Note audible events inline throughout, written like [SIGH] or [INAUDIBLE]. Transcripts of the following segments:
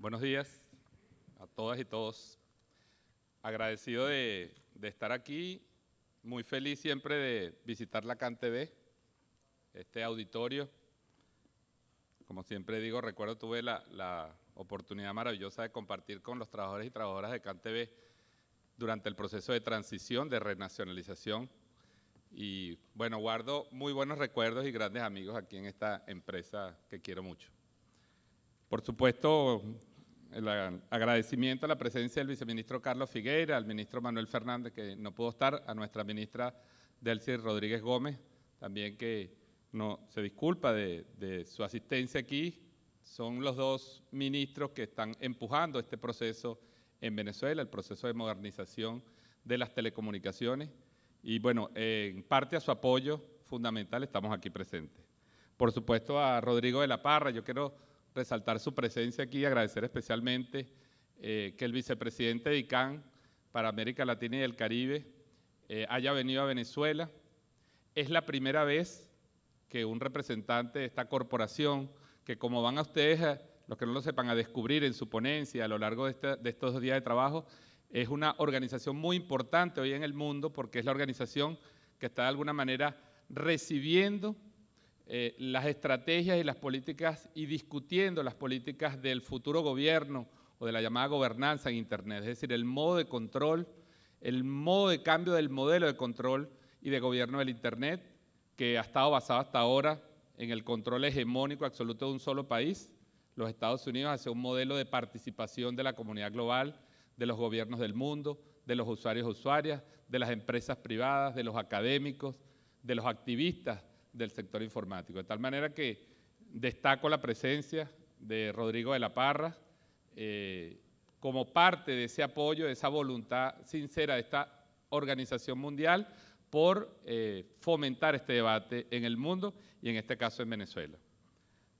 Buenos días a todas y todos. Agradecido de, estar aquí, muy feliz siempre de visitar la CanTV, este auditorio. Como siempre digo, recuerdo tuve la, la oportunidad maravillosa de compartir con los trabajadores y trabajadoras de CanTV durante el proceso de transición, de renacionalización. Y bueno, guardo muy buenos recuerdos y grandes amigos aquí en esta empresa que quiero mucho. Por supuesto, el agradecimiento a la presencia del viceministro Carlos Figueira, al ministro Manuel Fernández, que no pudo estar, a nuestra ministra Delcy Rodríguez Gómez, también que no, se disculpa de, de su asistencia aquí. Son los dos ministros que están empujando este proceso en Venezuela, el proceso de modernización de las telecomunicaciones. Y bueno, en parte a su apoyo fundamental estamos aquí presentes. Por supuesto, a Rodrigo de la Parra, yo quiero resaltar su presencia aquí y agradecer especialmente eh, que el vicepresidente de ICANN para América Latina y el Caribe eh, haya venido a Venezuela. Es la primera vez que un representante de esta corporación, que como van a ustedes, eh, los que no lo sepan, a descubrir en su ponencia a lo largo de, de estos días de trabajo, es una organización muy importante hoy en el mundo porque es la organización que está de alguna manera recibiendo eh, las estrategias y las políticas y discutiendo las políticas del futuro gobierno o de la llamada gobernanza en Internet, es decir, el modo de control, el modo de cambio del modelo de control y de gobierno del Internet, que ha estado basado hasta ahora en el control hegemónico absoluto de un solo país, los Estados Unidos, hacia un modelo de participación de la comunidad global, de los gobiernos del mundo, de los usuarios usuarias, de las empresas privadas, de los académicos, de los activistas, del sector informático. De tal manera que destaco la presencia de Rodrigo de la Parra eh, como parte de ese apoyo, de esa voluntad sincera de esta organización mundial por eh, fomentar este debate en el mundo y en este caso en Venezuela.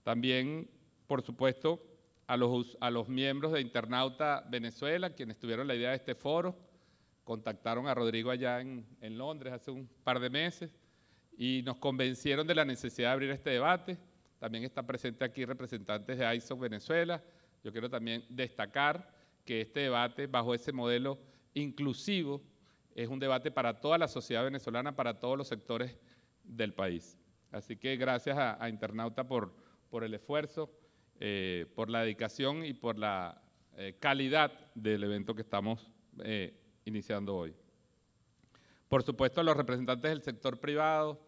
También, por supuesto, a los, a los miembros de Internauta Venezuela, quienes tuvieron la idea de este foro, contactaron a Rodrigo allá en, en Londres hace un par de meses y nos convencieron de la necesidad de abrir este debate. También están presentes aquí representantes de ISOC Venezuela. Yo quiero también destacar que este debate, bajo ese modelo inclusivo, es un debate para toda la sociedad venezolana, para todos los sectores del país. Así que gracias a, Internauta por, por, el esfuerzo, eh, por la dedicación y por la eh, calidad del evento que estamos eh, iniciando hoy. Por supuesto, a los representantes del sector privado,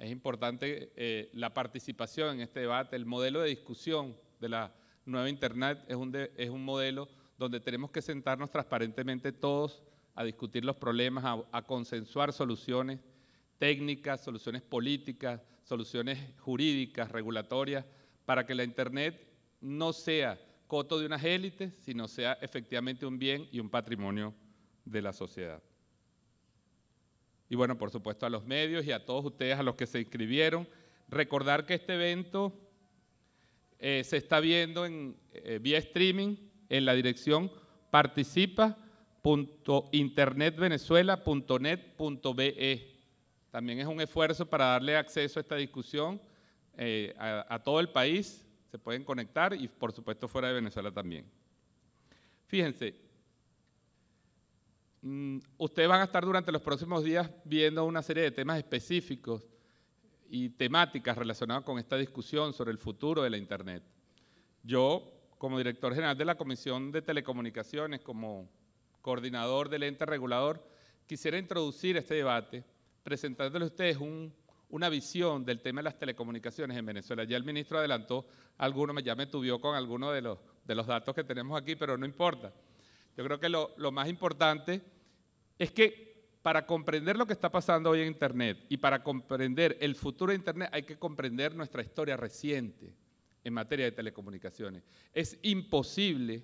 es importante eh, la participación en este debate. El modelo de discusión de la nueva Internet es un, modelo donde tenemos que sentarnos transparentemente todos a discutir los problemas, a, a consensuar soluciones técnicas, soluciones políticas, soluciones jurídicas, regulatorias, para que la Internet no sea coto de unas élites, sino sea efectivamente un bien y un patrimonio de la sociedad y bueno, por supuesto a los medios y a todos ustedes, a los que se inscribieron. Recordar que este evento eh, se está viendo en, eh, vía streaming en la dirección participa.internetvenezuela.net.be. También es un esfuerzo para darle acceso a esta discusión eh, a, a todo el país. Se pueden conectar y por supuesto fuera de Venezuela también. Fíjense, Mm, ustedes van a estar durante los próximos días viendo una serie de temas específicos y temáticas relacionadas con esta discusión sobre el futuro de la Internet. Yo, como director general de la Comisión de Telecomunicaciones, como coordinador del ente regulador, quisiera introducir este debate presentándole a ustedes un, una visión del tema de las telecomunicaciones en Venezuela. Ya el ministro adelantó alguno, ya me tuvió con algunos de los, de los datos que tenemos aquí, pero no importa. Yo creo que lo, lo más importante es que para comprender lo que está pasando hoy en Internet y para comprender el futuro de Internet hay que comprender nuestra historia reciente en materia de telecomunicaciones. Es imposible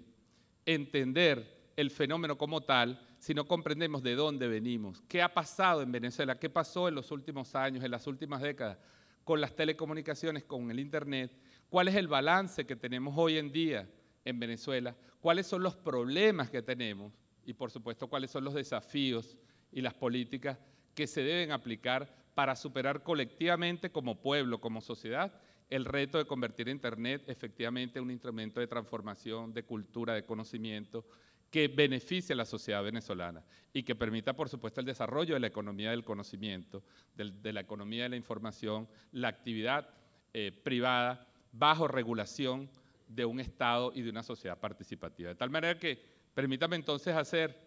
entender el fenómeno como tal si no comprendemos de dónde venimos, qué ha pasado en Venezuela, qué pasó en los últimos años, en las últimas décadas con las telecomunicaciones, con el Internet, cuál es el balance que tenemos hoy en día en Venezuela, cuáles son los problemas que tenemos y por supuesto cuáles son los desafíos y las políticas que se deben aplicar para superar colectivamente como pueblo, como sociedad, el reto de convertir Internet efectivamente en un instrumento de transformación, de cultura, de conocimiento, que beneficie a la sociedad venezolana y que permita, por supuesto, el desarrollo de la economía del conocimiento, de, la economía de la información, la actividad eh, privada bajo regulación de un Estado y de una sociedad participativa. De tal manera que Permítame entonces hacer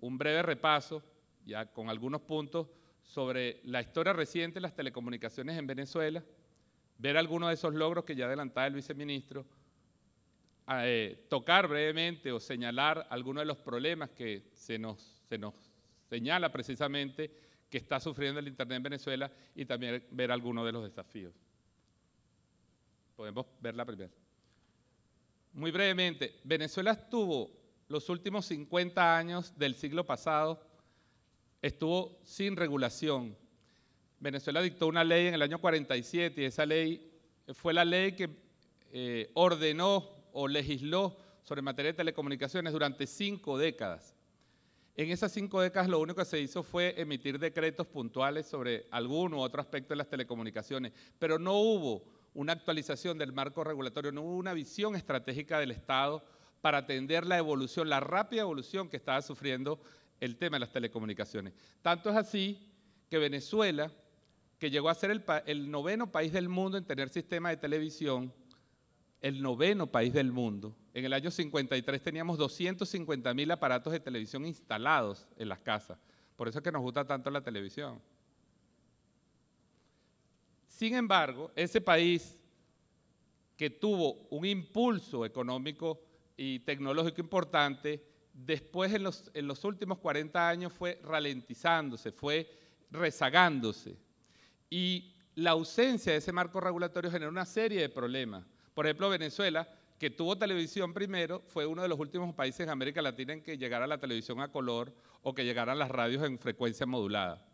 un breve repaso, ya con algunos puntos, sobre la historia reciente de las telecomunicaciones en Venezuela, ver algunos de esos logros que ya adelantaba el viceministro, ah, eh, tocar brevemente o señalar algunos de los problemas que se nos, se nos señala precisamente que está sufriendo el Internet en Venezuela y también ver algunos de los desafíos. Podemos ver la primera. Muy brevemente, Venezuela estuvo los últimos 50 años del siglo pasado estuvo sin regulación. Venezuela dictó una ley en el año 47 y esa ley fue la ley que eh, ordenó o legisló sobre materia de telecomunicaciones durante cinco décadas. En esas cinco décadas lo único que se hizo fue emitir decretos puntuales sobre algún u otro aspecto de las telecomunicaciones, pero no hubo una actualización del marco regulatorio, no hubo una visión estratégica del Estado para atender la evolución, la rápida evolución que estaba sufriendo el tema de las telecomunicaciones. Tanto es así que Venezuela, que llegó a ser el, noveno país del mundo en tener sistema de televisión, el noveno país del mundo. En el año 53 teníamos 250 mil aparatos de televisión instalados en las casas. Por eso es que nos gusta tanto la televisión. Sin embargo, ese país que tuvo un impulso económico y tecnológico importante, después en los, en los últimos 40 años fue ralentizándose, fue rezagándose. Y la ausencia de ese marco regulatorio generó una serie de problemas. Por ejemplo, Venezuela, que tuvo televisión primero, fue uno de los últimos países en América Latina en que llegara la televisión a color o que llegaran las radios en frecuencia modulada.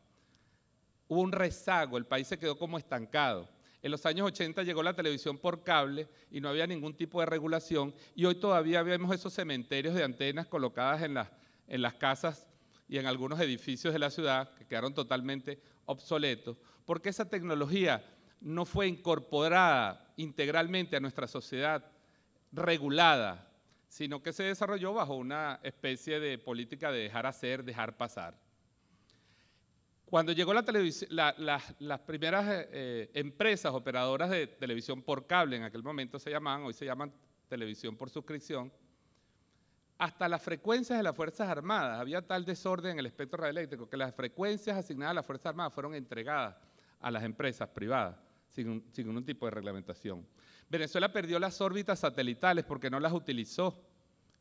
Hubo un rezago, el país se quedó como estancado. En los años 80 llegó la televisión por cable y no había ningún tipo de regulación y hoy todavía vemos esos cementerios de antenas colocadas en las, en las casas y en algunos edificios de la ciudad que quedaron totalmente obsoletos, porque esa tecnología no fue incorporada integralmente a nuestra sociedad regulada, sino que se desarrolló bajo una especie de política de dejar hacer, dejar pasar. Cuando llegó la televisión, las primeras eh, eh, empresas operadoras de televisión por cable, en aquel momento se llamaban, hoy se llaman televisión por suscripción, hasta las frecuencias de las Fuerzas Armadas, había tal desorden en el espectro radioeléctrico que las frecuencias asignadas a las Fuerzas Armadas fueron entregadas a las empresas privadas, sin, sin ningún tipo de reglamentación. Venezuela perdió las órbitas satelitales porque no las utilizó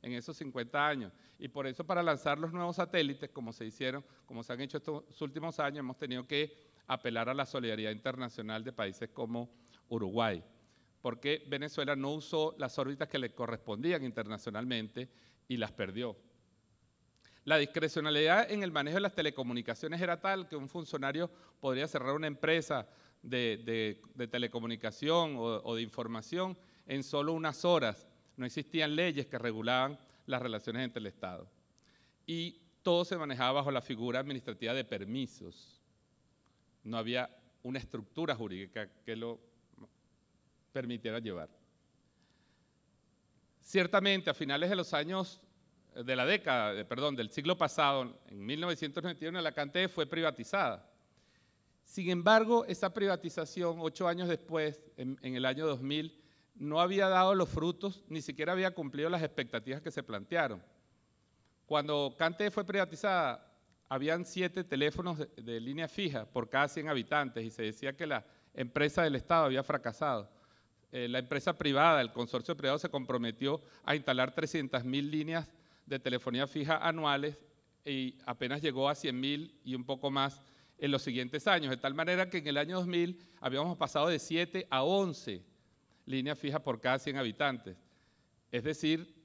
en esos 50 años. Y por eso para lanzar los nuevos satélites, como se hicieron, como se han hecho estos últimos años, hemos tenido que apelar a la solidaridad internacional de países como Uruguay, porque Venezuela no usó las órbitas que le correspondían internacionalmente y las perdió. La discrecionalidad en el manejo de las telecomunicaciones era tal que un funcionario podría cerrar una empresa de, telecomunicación o de información en solo unas horas no existían leyes que regulaban las relaciones entre el Estado. Y todo se manejaba bajo la figura administrativa de permisos. No había una estructura jurídica que lo permitiera llevar. Ciertamente, a finales de los años de la década, eh, perdón, del siglo pasado, en 1991, la CANTE fue privatizada. Sin embargo, esa privatización, ocho años después, en, en el año 2000, no había dado los frutos, ni siquiera había cumplido las expectativas que se plantearon. Cuando Cante fue privatizada, habían siete teléfonos de, línea fija por cada 100 habitantes y se decía que la empresa del Estado había fracasado. Eh, la empresa privada, el consorcio privado, se comprometió a instalar 300.000 líneas de telefonía fija anuales y apenas llegó a 100.000 y un poco más en los siguientes años, de tal manera que en el año 2000 habíamos pasado de 7 a 11 Línea fija por cada 100 habitantes. Es decir,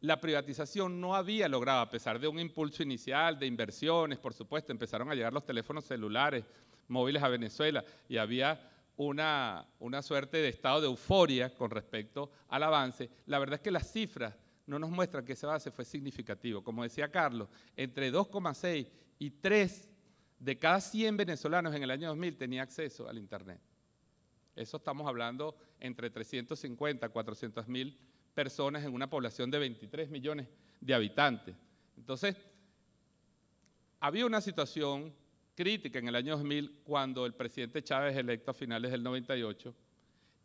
la privatización no había logrado, a pesar de un impulso inicial de inversiones, por supuesto, empezaron a llegar los teléfonos celulares móviles a Venezuela y había una, una, suerte de estado de euforia con respecto al avance. La verdad es que las cifras no nos muestran que ese avance fue significativo. Como decía Carlos, entre 2,6 y 3 de cada 100 venezolanos en el año 2000 tenía acceso al Internet. Eso estamos hablando entre 350 a 400 mil personas en una población de 23 millones de habitantes. Entonces, había una situación crítica en el año 2000 cuando el presidente Chávez electo a finales del 98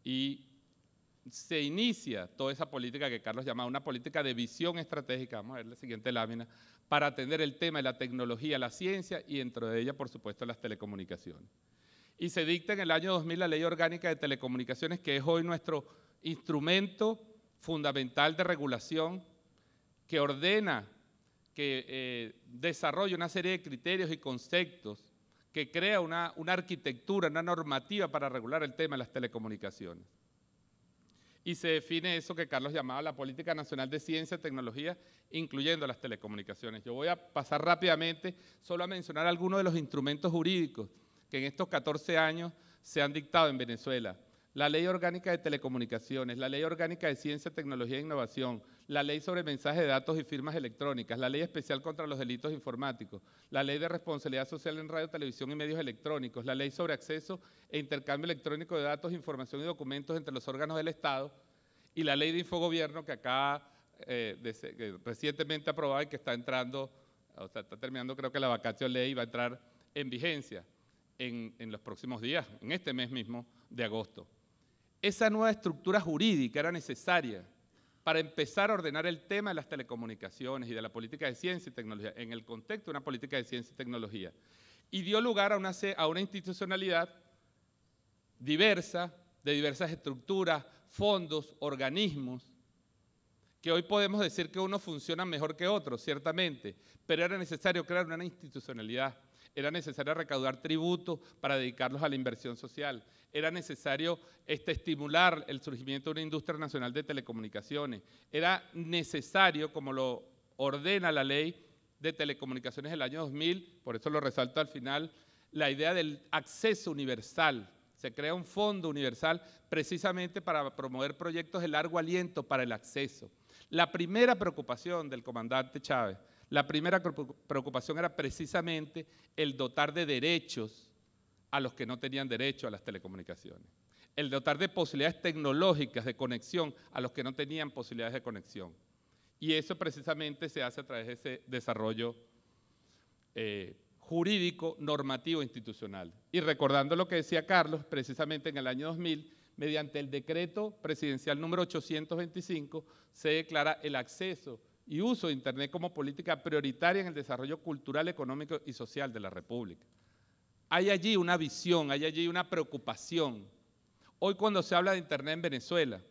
y se inicia toda esa política que Carlos llama una política de visión estratégica, vamos a ver la siguiente lámina, para atender el tema de la tecnología, la ciencia y dentro de ella, por supuesto, las telecomunicaciones y se dicta en el año 2000 la Ley Orgánica de Telecomunicaciones, que es hoy nuestro instrumento fundamental de regulación que ordena, que eh, desarrolla una serie de criterios y conceptos, que crea una, una arquitectura, una normativa para regular el tema de las telecomunicaciones. Y se define eso que Carlos llamaba la Política Nacional de Ciencia, y Tecnología, incluyendo las telecomunicaciones. Yo voy a pasar rápidamente solo a mencionar algunos de los instrumentos jurídicos que en estos 14 años se han dictado en Venezuela. La Ley Orgánica de Telecomunicaciones, la Ley Orgánica de Ciencia, Tecnología e Innovación, la Ley sobre mensajes, de Datos y Firmas Electrónicas, la Ley Especial contra los Delitos Informáticos, la Ley de Responsabilidad Social en Radio, Televisión y Medios Electrónicos, la Ley sobre Acceso e Intercambio Electrónico de Datos, Información y Documentos entre los órganos del Estado y la Ley de Infogobierno que acá eh, recientemente aprobada y que está entrando, o sea, está terminando creo que la vacación ley va a entrar en vigencia en, los próximos días, en este mes mismo de agosto. Esa nueva estructura jurídica era necesaria para empezar a ordenar el tema de las telecomunicaciones y de la política de ciencia y tecnología en el contexto de una política de ciencia y tecnología. Y dio lugar a una, a una institucionalidad diversa, de diversas estructuras, fondos, organismos, que hoy podemos decir que uno funciona mejor que otro, ciertamente, pero era necesario crear una institucionalidad era necesario recaudar tributos para dedicarlos a la inversión social. Era necesario este, estimular el surgimiento de una industria nacional de telecomunicaciones. Era necesario, como lo ordena la ley de telecomunicaciones del año 2000, por eso lo resalto al final, la idea del acceso universal. Se crea un fondo universal precisamente para promover proyectos de largo aliento para el acceso. La primera preocupación del comandante Chávez la primera preocupación era precisamente el dotar de derechos a los que no tenían derecho a las telecomunicaciones, el dotar de posibilidades tecnológicas de conexión a los que no tenían posibilidades de conexión. Y eso precisamente se hace a través de ese desarrollo eh, jurídico, normativo, institucional. Y recordando lo que decía Carlos, precisamente en el año 2000, mediante el decreto presidencial número 825, se declara el acceso y uso de Internet como política prioritaria en el desarrollo cultural, económico y social de la República. Hay allí una visión, hay allí una preocupación. Hoy cuando se habla de Internet en Venezuela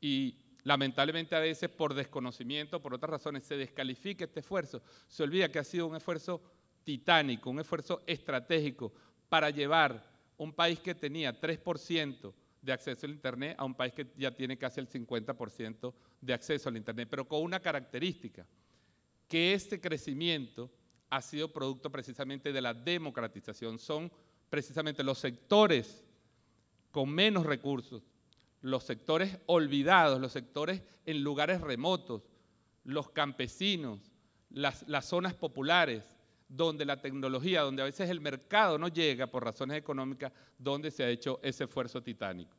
y lamentablemente a veces por desconocimiento, por otras razones, se descalifica este esfuerzo, se olvida que ha sido un esfuerzo titánico, un esfuerzo estratégico para llevar un país que tenía 3% de acceso al Internet a un país que ya tiene casi el 50% de acceso al Internet, pero con una característica, que este crecimiento ha sido producto precisamente de la democratización. Son precisamente los sectores con menos recursos, los sectores olvidados, los sectores en lugares remotos, los campesinos, las, las zonas populares, donde la tecnología, donde a veces el mercado no llega por razones económicas, donde se ha hecho ese esfuerzo titánico.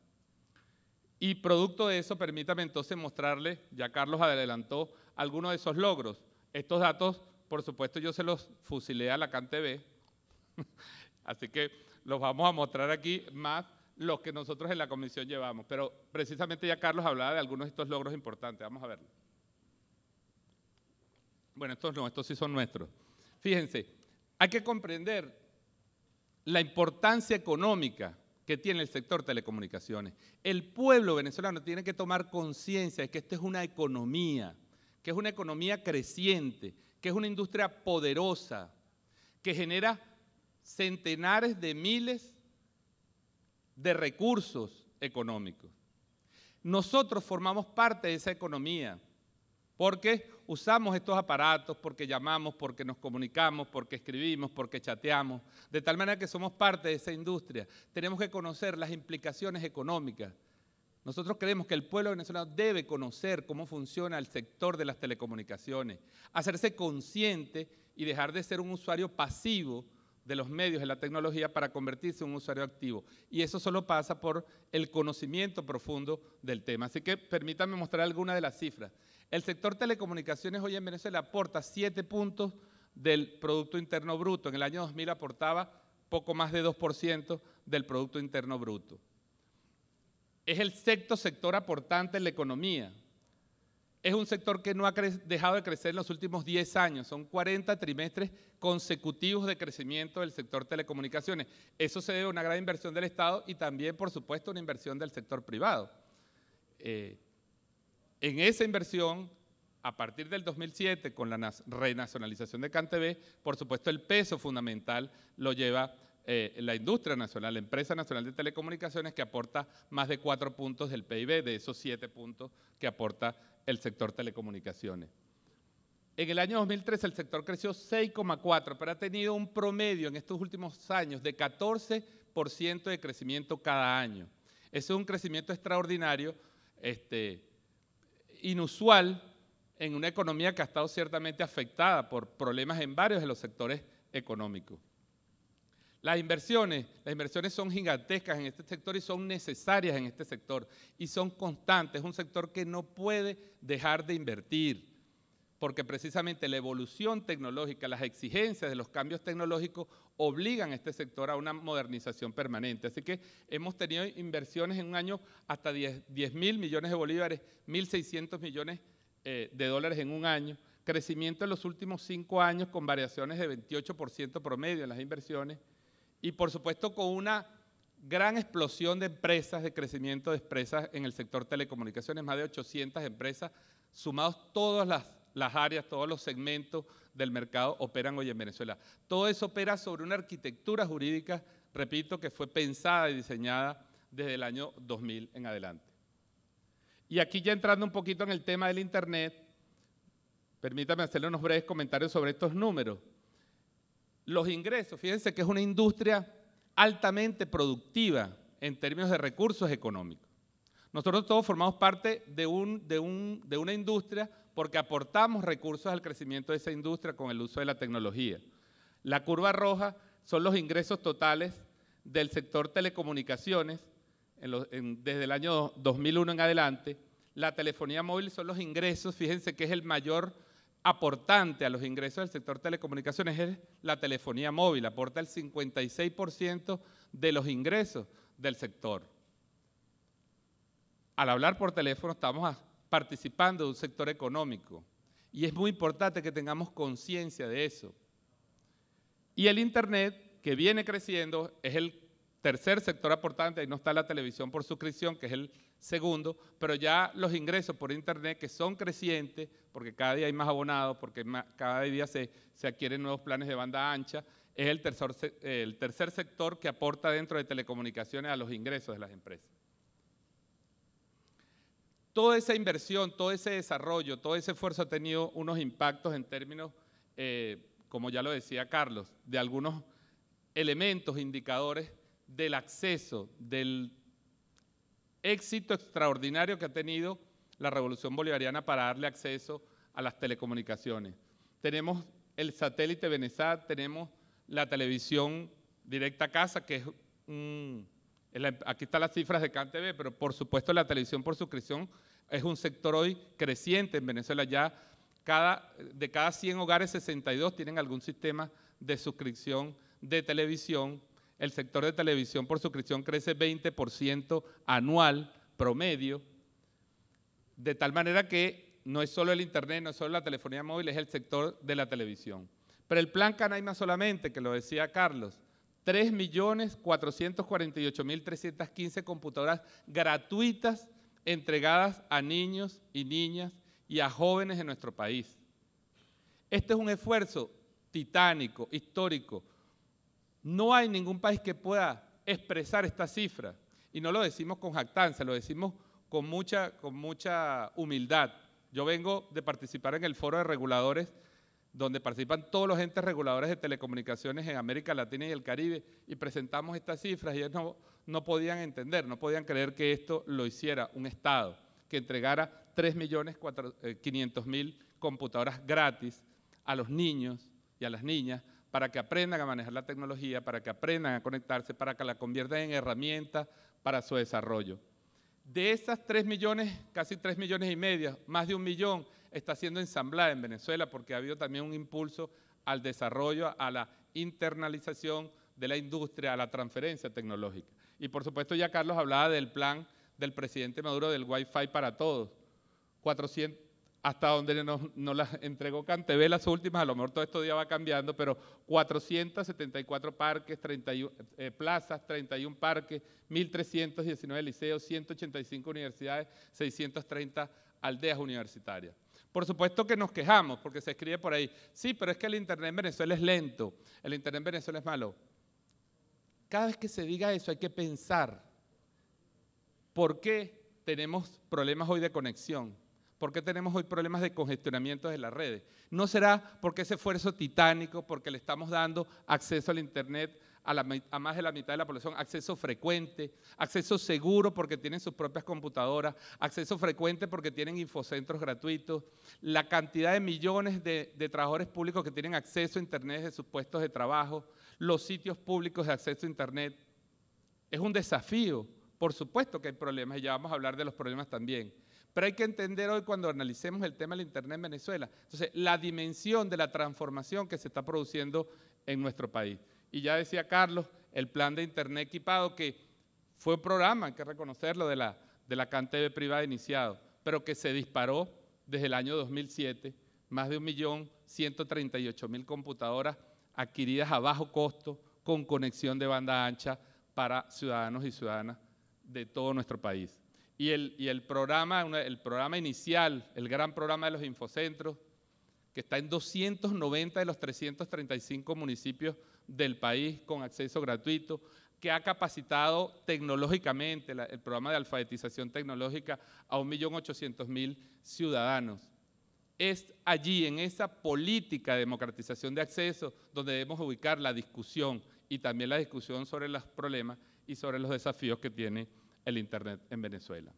Y producto de eso, permítame entonces mostrarles, ya Carlos adelantó algunos de esos logros. Estos datos, por supuesto, yo se los fusilé a la CanTV, [LAUGHS] así que los vamos a mostrar aquí más los que nosotros en la comisión llevamos. Pero precisamente ya Carlos hablaba de algunos de estos logros importantes, vamos a verlo. Bueno, estos no, estos sí son nuestros. Fíjense, hay que comprender la importancia económica que tiene el sector telecomunicaciones. El pueblo venezolano tiene que tomar conciencia de que esto es una economía, que es una economía creciente, que es una industria poderosa, que genera centenares de miles de recursos económicos. Nosotros formamos parte de esa economía porque usamos estos aparatos, porque llamamos, porque nos comunicamos, porque escribimos, porque chateamos, de tal manera que somos parte de esa industria. Tenemos que conocer las implicaciones económicas. Nosotros creemos que el pueblo venezolano debe conocer cómo funciona el sector de las telecomunicaciones, hacerse consciente y dejar de ser un usuario pasivo de los medios, y la tecnología, para convertirse en un usuario activo. Y eso solo pasa por el conocimiento profundo del tema. Así que permítanme mostrar algunas de las cifras. El sector telecomunicaciones hoy en Venezuela aporta 7 puntos del Producto Interno Bruto. En el año 2000 aportaba poco más de 2% del Producto Interno Bruto. Es el sexto sector aportante en la economía. Es un sector que no ha dejado de crecer en los últimos 10 años. Son 40 trimestres consecutivos de crecimiento del sector telecomunicaciones. Eso se debe a una gran inversión del Estado y también, por supuesto, una inversión del sector privado. Eh, en esa inversión, a partir del 2007, con la renacionalización de CanTV, por supuesto el peso fundamental lo lleva eh, la industria nacional, la empresa nacional de telecomunicaciones, que aporta más de cuatro puntos del PIB, de esos siete puntos que aporta el sector telecomunicaciones. En el año 2003 el sector creció 6,4, pero ha tenido un promedio en estos últimos años de 14% de crecimiento cada año. Eso es un crecimiento extraordinario este, inusual en una economía que ha estado ciertamente afectada por problemas en varios de los sectores económicos. Las inversiones, las inversiones son gigantescas en este sector y son necesarias en este sector y son constantes. Es un sector que no puede dejar de invertir porque precisamente la evolución tecnológica, las exigencias de los cambios tecnológicos obligan a este sector a una modernización permanente. Así que hemos tenido inversiones en un año hasta 10 mil millones de bolívares, 1.600 millones eh, de dólares en un año, crecimiento en los últimos cinco años con variaciones de 28% promedio en las inversiones y por supuesto con una gran explosión de empresas, de crecimiento de empresas en el sector telecomunicaciones, más de 800 empresas, sumados todas las las áreas, todos los segmentos del mercado operan hoy en Venezuela. Todo eso opera sobre una arquitectura jurídica, repito, que fue pensada y diseñada desde el año 2000 en adelante. Y aquí ya entrando un poquito en el tema del Internet, permítame hacerle unos breves comentarios sobre estos números. Los ingresos, fíjense que es una industria altamente productiva en términos de recursos económicos. Nosotros todos formamos parte de, un, de, un, de una industria porque aportamos recursos al crecimiento de esa industria con el uso de la tecnología. La curva roja son los ingresos totales del sector telecomunicaciones desde el año 2001 en adelante. La telefonía móvil son los ingresos, fíjense que es el mayor aportante a los ingresos del sector telecomunicaciones, es la telefonía móvil, aporta el 56% de los ingresos del sector. Al hablar por teléfono estamos a participando de un sector económico. Y es muy importante que tengamos conciencia de eso. Y el Internet, que viene creciendo, es el tercer sector aportante, ahí no está la televisión por suscripción, que es el segundo, pero ya los ingresos por Internet, que son crecientes, porque cada día hay más abonados, porque cada día se, se adquieren nuevos planes de banda ancha, es el tercer, el tercer sector que aporta dentro de telecomunicaciones a los ingresos de las empresas. Toda esa inversión, todo ese desarrollo, todo ese esfuerzo ha tenido unos impactos en términos, eh, como ya lo decía Carlos, de algunos elementos, indicadores del acceso, del éxito extraordinario que ha tenido la revolución bolivariana para darle acceso a las telecomunicaciones. Tenemos el satélite Venezat, tenemos la televisión directa a casa, que es un Em, aquí están las cifras de CanTV, pero por supuesto la televisión por suscripción es un sector hoy creciente en Venezuela. Ya cada, de cada 100 hogares, 62 tienen algún sistema de suscripción de televisión. El sector de televisión por suscripción crece 20% anual promedio. De tal manera que no es solo el Internet, no es solo la telefonía móvil, es el sector de la televisión. Pero el plan Canaima solamente, que lo decía Carlos, 3.448.315 computadoras gratuitas entregadas a niños y niñas y a jóvenes en nuestro país. Este es un esfuerzo titánico, histórico. No hay ningún país que pueda expresar esta cifra. Y no lo decimos con jactancia, lo decimos con mucha, con mucha humildad. Yo vengo de participar en el foro de reguladores donde participan todos los entes reguladores de telecomunicaciones en América Latina y el Caribe, y presentamos estas cifras y ellos no, podían entender, no podían creer que esto lo hiciera un Estado, que entregara 3.500.000 eh, computadoras gratis a los niños y a las niñas para que aprendan a manejar la tecnología, para que aprendan a conectarse, para que la conviertan en herramienta para su desarrollo. De esas 3 millones, casi 3 millones y medio, más de un millón está siendo ensamblada en Venezuela porque ha habido también un impulso al desarrollo, a la internalización de la industria, a la transferencia tecnológica. Y por supuesto ya Carlos hablaba del plan del presidente Maduro del Wi-Fi para todos. hasta donde no las entregó CanTV las últimas, a lo mejor todo esto ya va cambiando, pero 474 parques, 31, eh, plazas, 31 parques, 1.319 liceos, 185 universidades, 630 aldeas universitarias. Por supuesto que nos quejamos porque se escribe por ahí, sí, pero es que el Internet en Venezuela es lento, el Internet en Venezuela es malo. Cada vez que se diga eso hay que pensar por qué tenemos problemas hoy de conexión, por qué tenemos hoy problemas de congestionamiento de las redes. No será porque ese esfuerzo titánico, porque le estamos dando acceso al Internet a, más de la mitad de la población acceso frecuente, acceso seguro porque tienen sus propias computadoras, acceso frecuente porque tienen infocentros gratuitos, la cantidad de millones de, trabajadores públicos que tienen acceso a Internet desde sus puestos de trabajo, los sitios públicos de acceso a Internet. Es un desafío. Por supuesto que hay problemas y ya vamos a hablar de los problemas también. Pero hay que entender hoy cuando analicemos el tema del Internet en Venezuela, entonces la dimensión de la transformación que se está produciendo en nuestro país y ya decía Carlos, el plan de Internet equipado, que fue un programa, hay que reconocerlo, de la, de la privada iniciado, pero que se disparó desde el año 2007, más de 1.138.000 computadoras adquiridas a bajo costo con conexión de banda ancha para ciudadanos y ciudadanas de todo nuestro país. Y el, y el, programa, el programa inicial, el gran programa de los infocentros, que está en 290 de los 335 municipios del país con acceso gratuito, que ha capacitado tecnológicamente el programa de alfabetización tecnológica a 1.800.000 ciudadanos. Es allí, en esa política de democratización de acceso, donde debemos ubicar la discusión y también la discusión sobre los problemas y sobre los desafíos que tiene el Internet en Venezuela.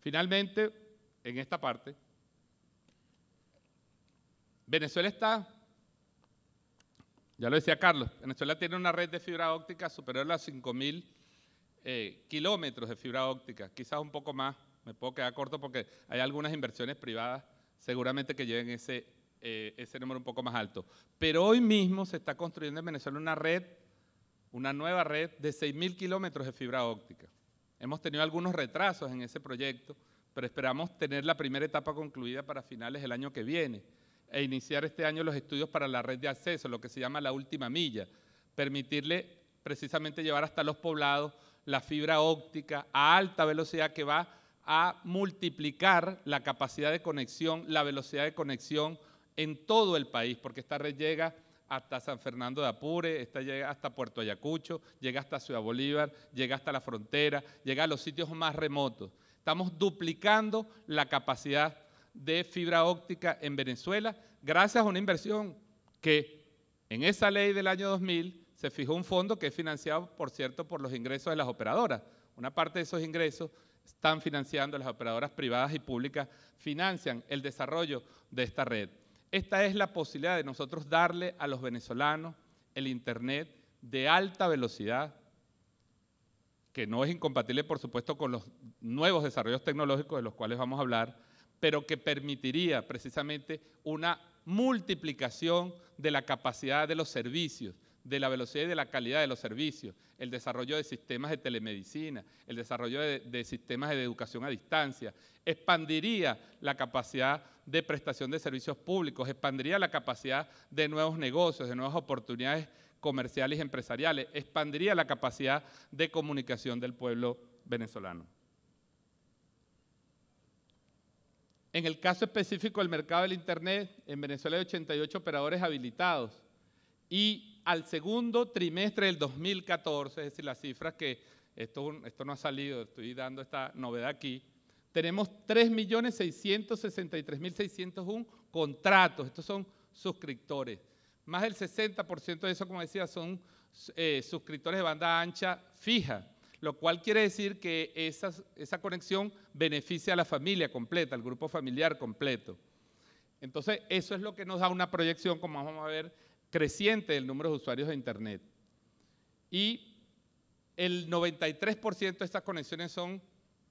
Finalmente, en esta parte, Venezuela está ya lo decía Carlos, Venezuela tiene una red de fibra óptica superior a 5.000 eh, kilómetros de fibra óptica, quizás un poco más, me puedo quedar corto porque hay algunas inversiones privadas seguramente que lleven ese, eh, ese número un poco más alto. Pero hoy mismo se está construyendo en Venezuela una red, una nueva red de 6.000 kilómetros de fibra óptica. Hemos tenido algunos retrasos en ese proyecto, pero esperamos tener la primera etapa concluida para finales del año que viene e iniciar este año los estudios para la red de acceso, lo que se llama la última milla, permitirle precisamente llevar hasta los poblados la fibra óptica a alta velocidad que va a multiplicar la capacidad de conexión, la velocidad de conexión en todo el país, porque esta red llega hasta San Fernando de Apure, esta llega hasta Puerto Ayacucho, llega hasta Ciudad Bolívar, llega hasta la frontera, llega a los sitios más remotos. Estamos duplicando la capacidad de fibra óptica en Venezuela gracias a una inversión que en esa ley del año 2000 se fijó un fondo que es financiado, por cierto, por los ingresos de las operadoras. Una parte de esos ingresos están financiando las operadoras privadas y públicas, financian el desarrollo de esta red. Esta es la posibilidad de nosotros darle a los venezolanos el Internet de alta velocidad, que no es incompatible, por supuesto, con los nuevos desarrollos tecnológicos de los cuales vamos a hablar, pero que permitiría precisamente una multiplicación de la capacidad de los servicios, de la velocidad y de la calidad de los servicios, el desarrollo de sistemas de telemedicina, el desarrollo de, sistemas de educación a distancia, expandiría la capacidad de prestación de servicios públicos, expandiría la capacidad de nuevos negocios, de nuevas oportunidades comerciales y empresariales, expandiría la capacidad de comunicación del pueblo venezolano. En el caso específico del mercado del Internet, en Venezuela hay 88 operadores habilitados. Y al segundo trimestre del 2014, es decir, las cifras que esto, no ha salido, estoy dando esta novedad aquí, tenemos 3.663.601 contratos. Estos son suscriptores. Más del 60% de eso, como decía, son eh, suscriptores de banda ancha fija lo cual quiere decir que esa, conexión beneficia a la familia completa, al grupo familiar completo. Entonces, eso es lo que nos da una proyección, como vamos a ver, creciente del número de usuarios de Internet. Y el 93% de estas conexiones son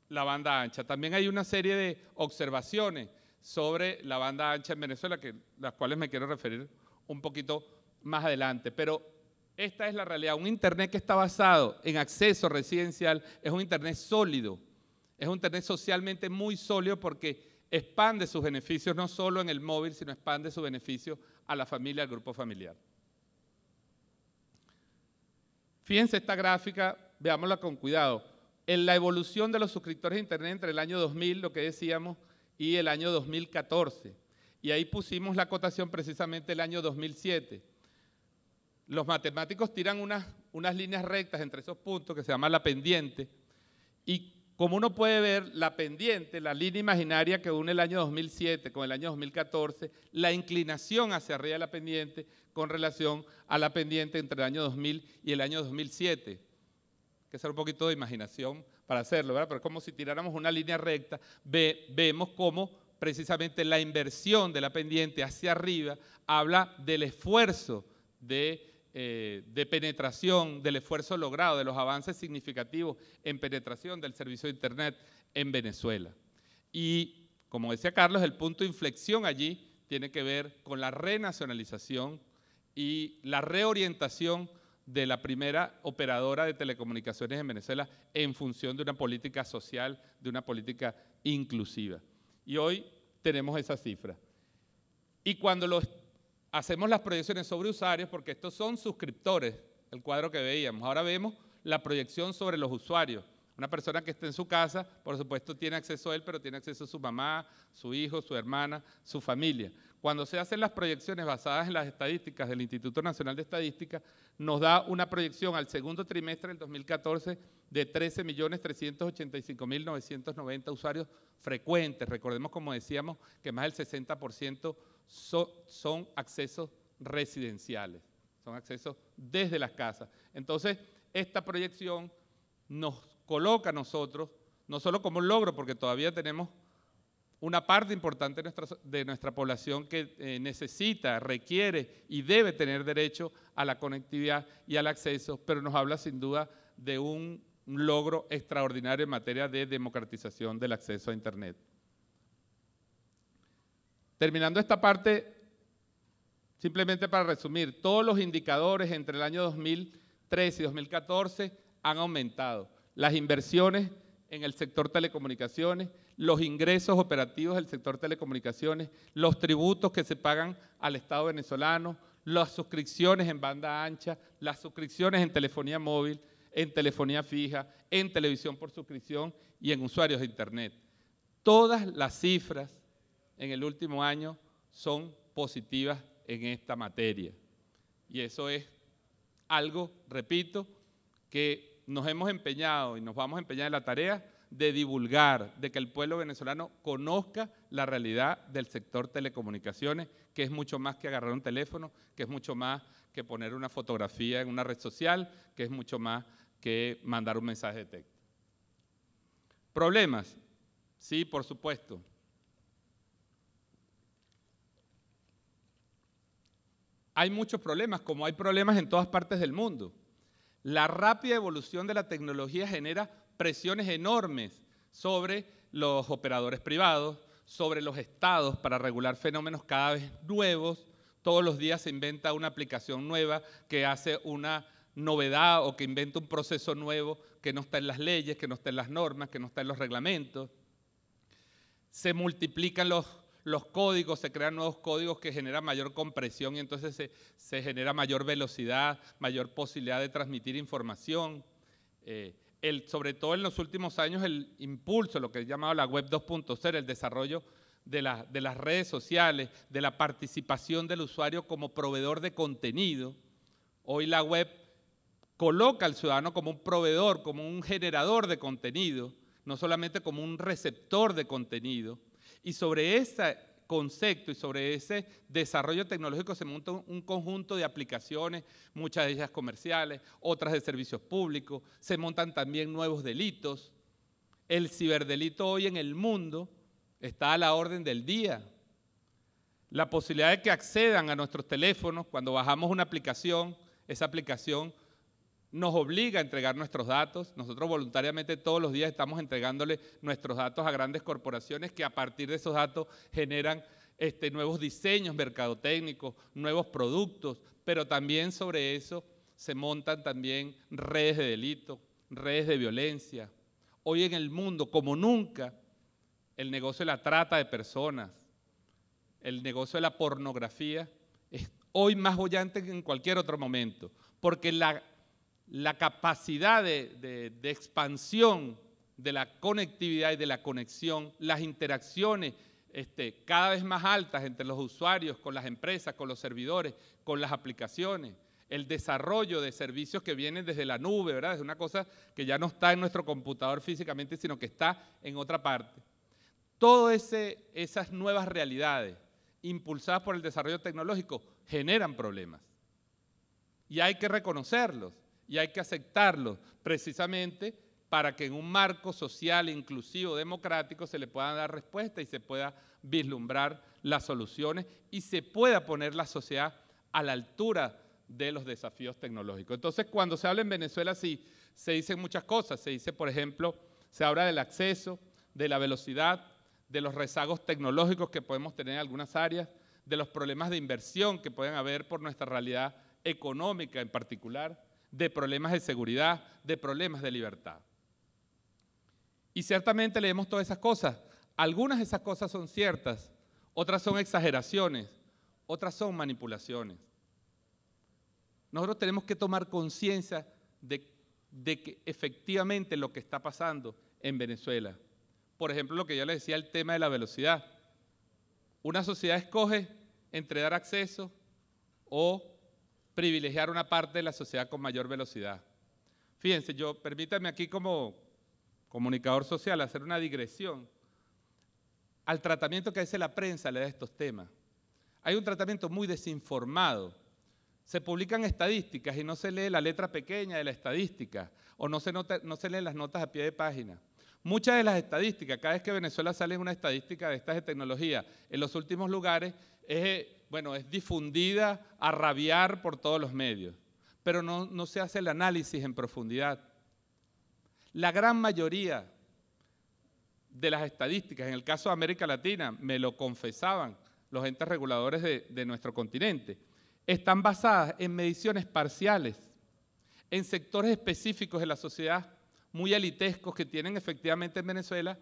la banda ancha. También hay una serie de observaciones sobre la banda ancha en Venezuela, que, las cuales me quiero referir un poquito más adelante. Pero esta es la realidad. Un Internet que está basado en acceso residencial es un Internet sólido. Es un Internet socialmente muy sólido porque expande sus beneficios no solo en el móvil, sino expande sus beneficios a la familia, al grupo familiar. Fíjense esta gráfica, veámosla con cuidado. En la evolución de los suscriptores de Internet entre el año 2000, lo que decíamos, y el año 2014. Y ahí pusimos la cotación precisamente el año 2007 los matemáticos tiran unas, unas líneas rectas entre esos puntos que se llama la pendiente. Y como uno puede ver, la pendiente, la línea imaginaria que une el año 2007 con el año 2014, la inclinación hacia arriba de la pendiente con relación a la pendiente entre el año 2000 y el año 2007. Hay que hacer un poquito de imaginación para hacerlo, ¿verdad? Pero es como si tiráramos una línea recta, vemos cómo precisamente la inversión de la pendiente hacia arriba habla del esfuerzo de eh, de penetración del esfuerzo logrado, de los avances significativos en penetración del servicio de Internet en Venezuela. Y, como decía Carlos, el punto de inflexión allí tiene que ver con la renacionalización y la reorientación de la primera operadora de telecomunicaciones en Venezuela en función de una política social, de una política inclusiva. Y hoy tenemos esa cifra. Y cuando los hacemos las proyecciones sobre usuarios porque estos son suscriptores, el cuadro que veíamos. Ahora vemos la proyección sobre los usuarios. Una persona que está en su casa, por supuesto, tiene acceso a él, pero tiene acceso a su mamá, su hijo, su hermana, su familia. Cuando se hacen las proyecciones basadas en las estadísticas del Instituto Nacional de Estadística, nos da una proyección al segundo trimestre del 2014 de 13.385.990 usuarios frecuentes. Recordemos, como decíamos, que más del 60% son, accesos residenciales, son accesos desde las casas. Entonces, esta proyección nos coloca a nosotros, no solo como un logro, porque todavía tenemos una parte importante de nuestra, población que eh, necesita, requiere y debe tener derecho a la conectividad y al acceso, pero nos habla sin duda de un logro extraordinario en materia de democratización del acceso a Internet. Terminando esta parte, simplemente para resumir, todos los indicadores entre el año 2013 y 2014 han aumentado. Las inversiones en el sector telecomunicaciones, los ingresos operativos del sector telecomunicaciones, los tributos que se pagan al Estado venezolano, las suscripciones en banda ancha, las suscripciones en telefonía móvil, en telefonía fija, en televisión por suscripción y en usuarios de Internet. Todas las cifras en el último año son positivas en esta materia. Y eso es algo, repito, que nos hemos empeñado y nos vamos a empeñar en la tarea de divulgar, de que el pueblo venezolano conozca la realidad del sector telecomunicaciones, que es mucho más que agarrar un teléfono, que es mucho más que poner una fotografía en una red social, que es mucho más que mandar un mensaje de texto. Problemas, sí, por supuesto. hay muchos problemas, como hay problemas en todas partes del mundo. La rápida evolución de la tecnología genera presiones enormes sobre los operadores privados, sobre los estados para regular fenómenos cada vez nuevos. Todos los días se inventa una aplicación nueva que hace una novedad o que inventa un proceso nuevo que no está en las leyes, que no está en las normas, que no está en los reglamentos. Se multiplican los los códigos, se crean nuevos códigos que generan mayor compresión y entonces se, genera mayor velocidad, mayor posibilidad de transmitir información. Eh, sobre todo en los últimos años, el impulso, lo que es llamado la web 2.0, el desarrollo de, de, las redes sociales, de la participación del usuario como proveedor de contenido. Hoy la web coloca al ciudadano como un proveedor, como un generador de contenido, no solamente como un receptor de contenido. Y sobre ese concepto y sobre ese desarrollo tecnológico se monta un conjunto de aplicaciones, muchas de ellas comerciales, otras de servicios públicos, se montan también nuevos delitos. El ciberdelito hoy en el mundo está a la orden del día. La posibilidad de que accedan a nuestros teléfonos cuando bajamos una aplicación, esa aplicación nos obliga a entregar nuestros datos. Nosotros voluntariamente todos los días estamos entregándole nuestros datos a grandes corporaciones que a partir de esos datos generan este, nuevos diseños mercadotécnicos, nuevos productos, pero también sobre eso se montan también redes de delito, redes de violencia. Hoy en el mundo, como nunca, el negocio de la trata de personas, el negocio de la pornografía, es hoy más bollante que en cualquier otro momento, porque la la capacidad de, expansión de la conectividad y de la conexión, las interacciones este, cada vez más altas entre los usuarios, con las empresas, con los servidores, con las aplicaciones, el desarrollo de servicios que vienen desde la nube, ¿verdad? Es una cosa que ya no está en nuestro computador físicamente, sino que está en otra parte. Todas esas nuevas realidades impulsadas por el desarrollo tecnológico generan problemas y hay que reconocerlos y hay que aceptarlo precisamente para que en un marco social, inclusivo, democrático, se le puedan dar respuesta y se pueda vislumbrar las soluciones y se pueda poner la sociedad a la altura de los desafíos tecnológicos. Entonces, cuando se habla en Venezuela, sí, se dicen muchas cosas. Se dice, por ejemplo, se habla del acceso, de la velocidad, de los rezagos tecnológicos que podemos tener en algunas áreas, de los problemas de inversión que pueden haber por nuestra realidad económica en particular, de problemas de seguridad, de problemas de libertad. Y ciertamente leemos todas esas cosas. Algunas de esas cosas son ciertas, otras son exageraciones, otras son manipulaciones. Nosotros tenemos que tomar conciencia de, que efectivamente lo que está pasando en Venezuela. Por ejemplo, lo que yo le decía, el tema de la velocidad. Una sociedad escoge entre dar acceso o privilegiar una parte de la sociedad con mayor velocidad. Fíjense, yo permítanme aquí como comunicador social hacer una digresión al tratamiento que hace la prensa le da a estos temas. Hay un tratamiento muy desinformado. Se publican estadísticas y no se lee la letra pequeña de la estadística o no se, no se leen las notas a pie de página. Muchas de las estadísticas, cada vez que Venezuela sale una estadística de estas de tecnología, en los últimos lugares es eh, bueno, es difundida a rabiar por todos los medios, pero no, se hace el análisis en profundidad. La gran mayoría de las estadísticas, en el caso de América Latina, me lo confesaban los entes reguladores de, de nuestro continente, están basadas en mediciones parciales, en sectores específicos de la sociedad, muy elitescos, que tienen efectivamente en Venezuela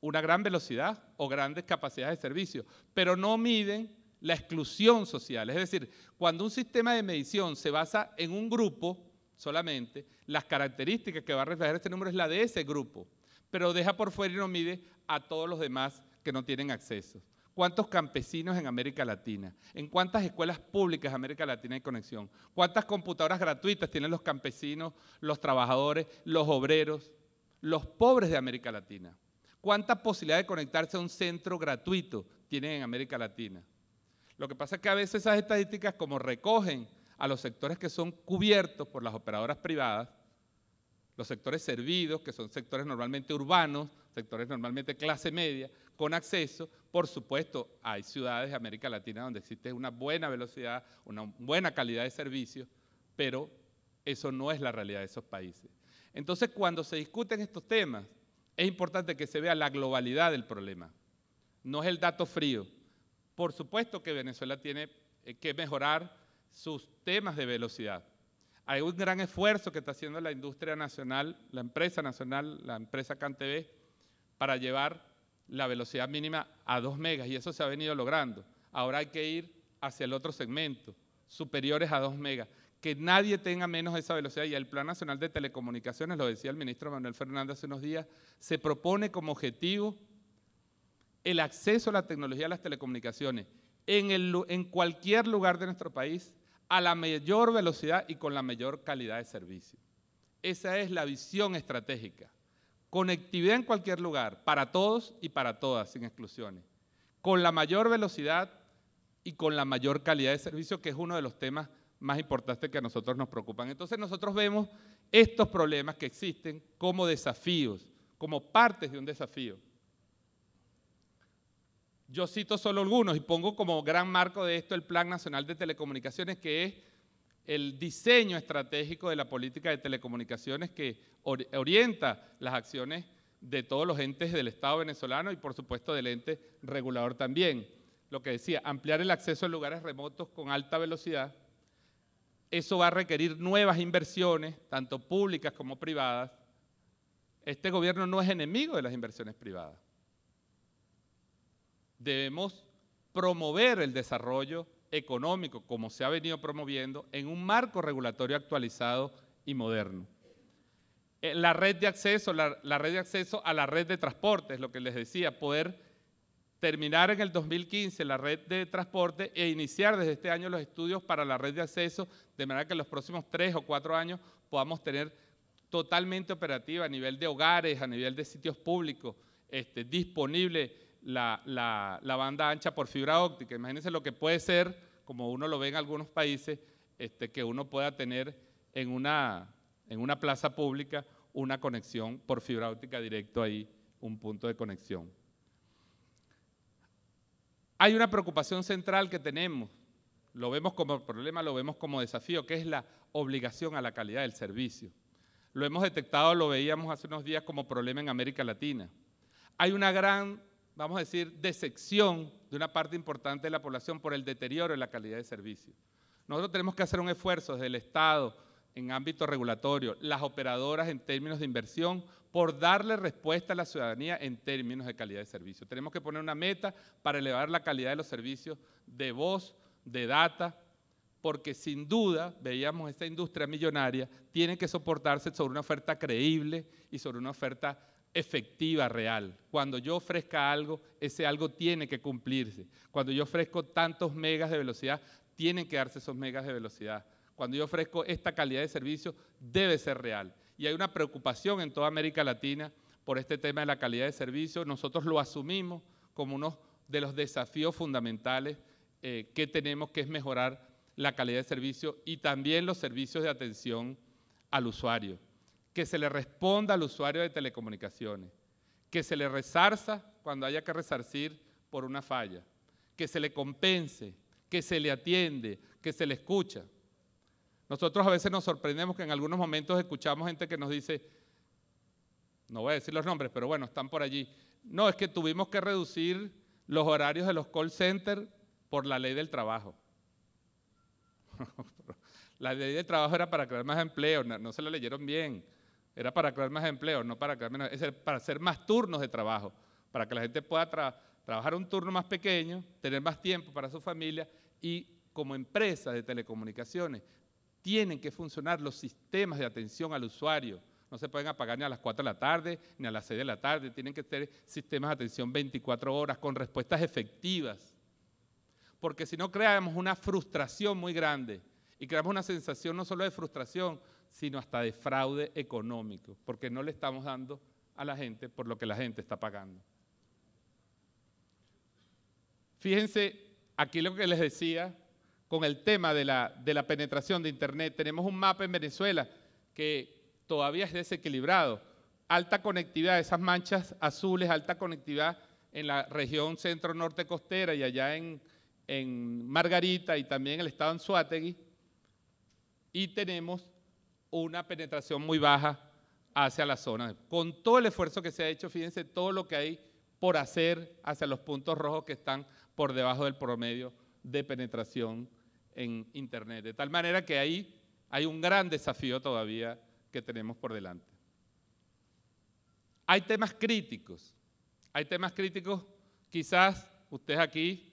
una gran velocidad o grandes capacidades de servicio, pero no miden la exclusión social. Es decir, cuando un sistema de medición se basa en un grupo solamente, las características que va a reflejar este número es la de ese grupo, pero deja por fuera y no mide a todos los demás que no tienen acceso. ¿Cuántos campesinos en América Latina? ¿En cuántas escuelas públicas América Latina hay conexión? ¿Cuántas computadoras gratuitas tienen los campesinos, los trabajadores, los obreros, los pobres de América Latina? ¿Cuánta posibilidad de conectarse a un centro gratuito tienen en América Latina? Lo que pasa es que a veces esas estadísticas como recogen a los sectores que son cubiertos por las operadoras privadas, los sectores servidos, que son sectores normalmente urbanos, sectores normalmente clase media, con acceso. Por supuesto, hay ciudades de América Latina donde existe una buena velocidad, una buena calidad de servicio, pero eso no es la realidad de esos países. Entonces, cuando se discuten estos temas, es importante que se vea la globalidad del problema. No es el dato frío, por supuesto que Venezuela tiene eh, que mejorar sus temas de velocidad. Hay un gran esfuerzo que está haciendo la industria nacional, la empresa nacional, la empresa CanTV, para llevar la velocidad mínima a 2 megas y eso se ha venido logrando. Ahora hay que ir hacia el otro segmento, superiores a 2 megas, que nadie tenga menos esa velocidad. Y el Plan Nacional de Telecomunicaciones, lo decía el ministro Manuel Fernández hace unos días, se propone como objetivo el acceso a la tecnología a las telecomunicaciones en, en cualquier lugar de nuestro país a la mayor velocidad y con la mayor calidad de servicio. Esa es la visión estratégica. Conectividad en cualquier lugar, para todos y para todas, sin exclusiones. Con la mayor velocidad y con la mayor calidad de servicio, que es uno de los temas más importantes que a nosotros nos preocupan. Entonces nosotros vemos estos problemas que existen como desafíos, como partes de un desafío. Yo cito solo algunos y pongo como gran marco de esto el Plan Nacional de Telecomunicaciones, que es el diseño estratégico de la política de telecomunicaciones que orienta las acciones de todos los entes del Estado venezolano y por supuesto del ente regulador también. Lo que decía, ampliar el acceso a lugares remotos con alta velocidad, eso va a requerir nuevas inversiones, tanto públicas como privadas. Este gobierno no es enemigo de las inversiones privadas debemos promover el desarrollo económico, como se ha venido promoviendo, en un marco regulatorio actualizado y moderno. Eh, la red de acceso, la, red de acceso a la red de transporte, es lo que les decía, poder terminar en el 2015 la red de transporte e iniciar desde este año los estudios para la red de acceso, de manera que en los próximos tres o cuatro años podamos tener totalmente operativa a nivel de hogares, a nivel de sitios públicos, este, disponible la, banda ancha por fibra óptica. Imagínense lo que puede ser, como uno lo ve en algunos países, este, que uno pueda tener en una, en una plaza pública una conexión por fibra óptica directo ahí, un punto de conexión. Hay una preocupación central que tenemos, lo vemos como problema, lo vemos como desafío, que es la obligación a la calidad del servicio. Lo hemos detectado, lo veíamos hace unos días como problema en América Latina. Hay una gran vamos a decir, decepción de una parte importante de la población por el deterioro de la calidad de servicio. Nosotros tenemos que hacer un esfuerzo desde el Estado en ámbito regulatorio, las operadoras en términos de inversión, por darle respuesta a la ciudadanía en términos de calidad de servicio. Tenemos que poner una meta para elevar la calidad de los servicios de voz, de data, porque sin duda, veíamos esta industria millonaria, tiene que soportarse sobre una oferta creíble y sobre una oferta efectiva, real. Cuando yo ofrezca algo, ese algo tiene que cumplirse. Cuando yo ofrezco tantos megas de velocidad, tienen que darse esos megas de velocidad. Cuando yo ofrezco esta calidad de servicio, debe ser real. Y hay una preocupación en toda América Latina por este tema de la calidad de servicio. Nosotros lo asumimos como uno de los desafíos fundamentales eh, que tenemos, que es mejorar la calidad de servicio y también los servicios de atención al usuario que se le responda al usuario de telecomunicaciones, que se le resarza cuando haya que resarcir por una falla, que se le compense, que se le atiende, que se le escucha. Nosotros a veces nos sorprendemos que en algunos momentos escuchamos gente que nos dice, no voy a decir los nombres, pero bueno, están por allí. No, es que tuvimos que reducir los horarios de los call centers por la ley del trabajo. [LAUGHS] la ley del trabajo era para crear más empleo, no, se la leyeron bien. Era para crear más empleo, no para crear menos. Es para hacer más turnos de trabajo, para que la gente pueda trabajar un turno más pequeño, tener más tiempo para su familia y como empresa de telecomunicaciones tienen que funcionar los sistemas de atención al usuario. No se pueden apagar ni a las 4 de la tarde, ni a las 6 de la tarde. Tienen que tener sistemas de atención 24 horas con respuestas efectivas. Porque si no creamos una frustración muy grande y creamos una sensación no solo de frustración, sino hasta de fraude económico, porque no le estamos dando a la gente por lo que la gente está pagando. Fíjense, aquí lo que les decía con el tema de la, de la penetración de Internet, tenemos un mapa en Venezuela que todavía es desequilibrado. Alta conectividad, esas manchas azules, alta conectividad en la región centro-norte costera y allá en, en Margarita y también el estado en Suátegui. Y tenemos una penetración muy baja hacia la zona. Con todo el esfuerzo que se ha hecho, fíjense todo lo que hay por hacer hacia los puntos rojos que están por debajo del promedio de penetración en Internet. De tal manera que ahí hay un gran desafío todavía que tenemos por delante. Hay temas críticos, hay temas críticos, quizás ustedes aquí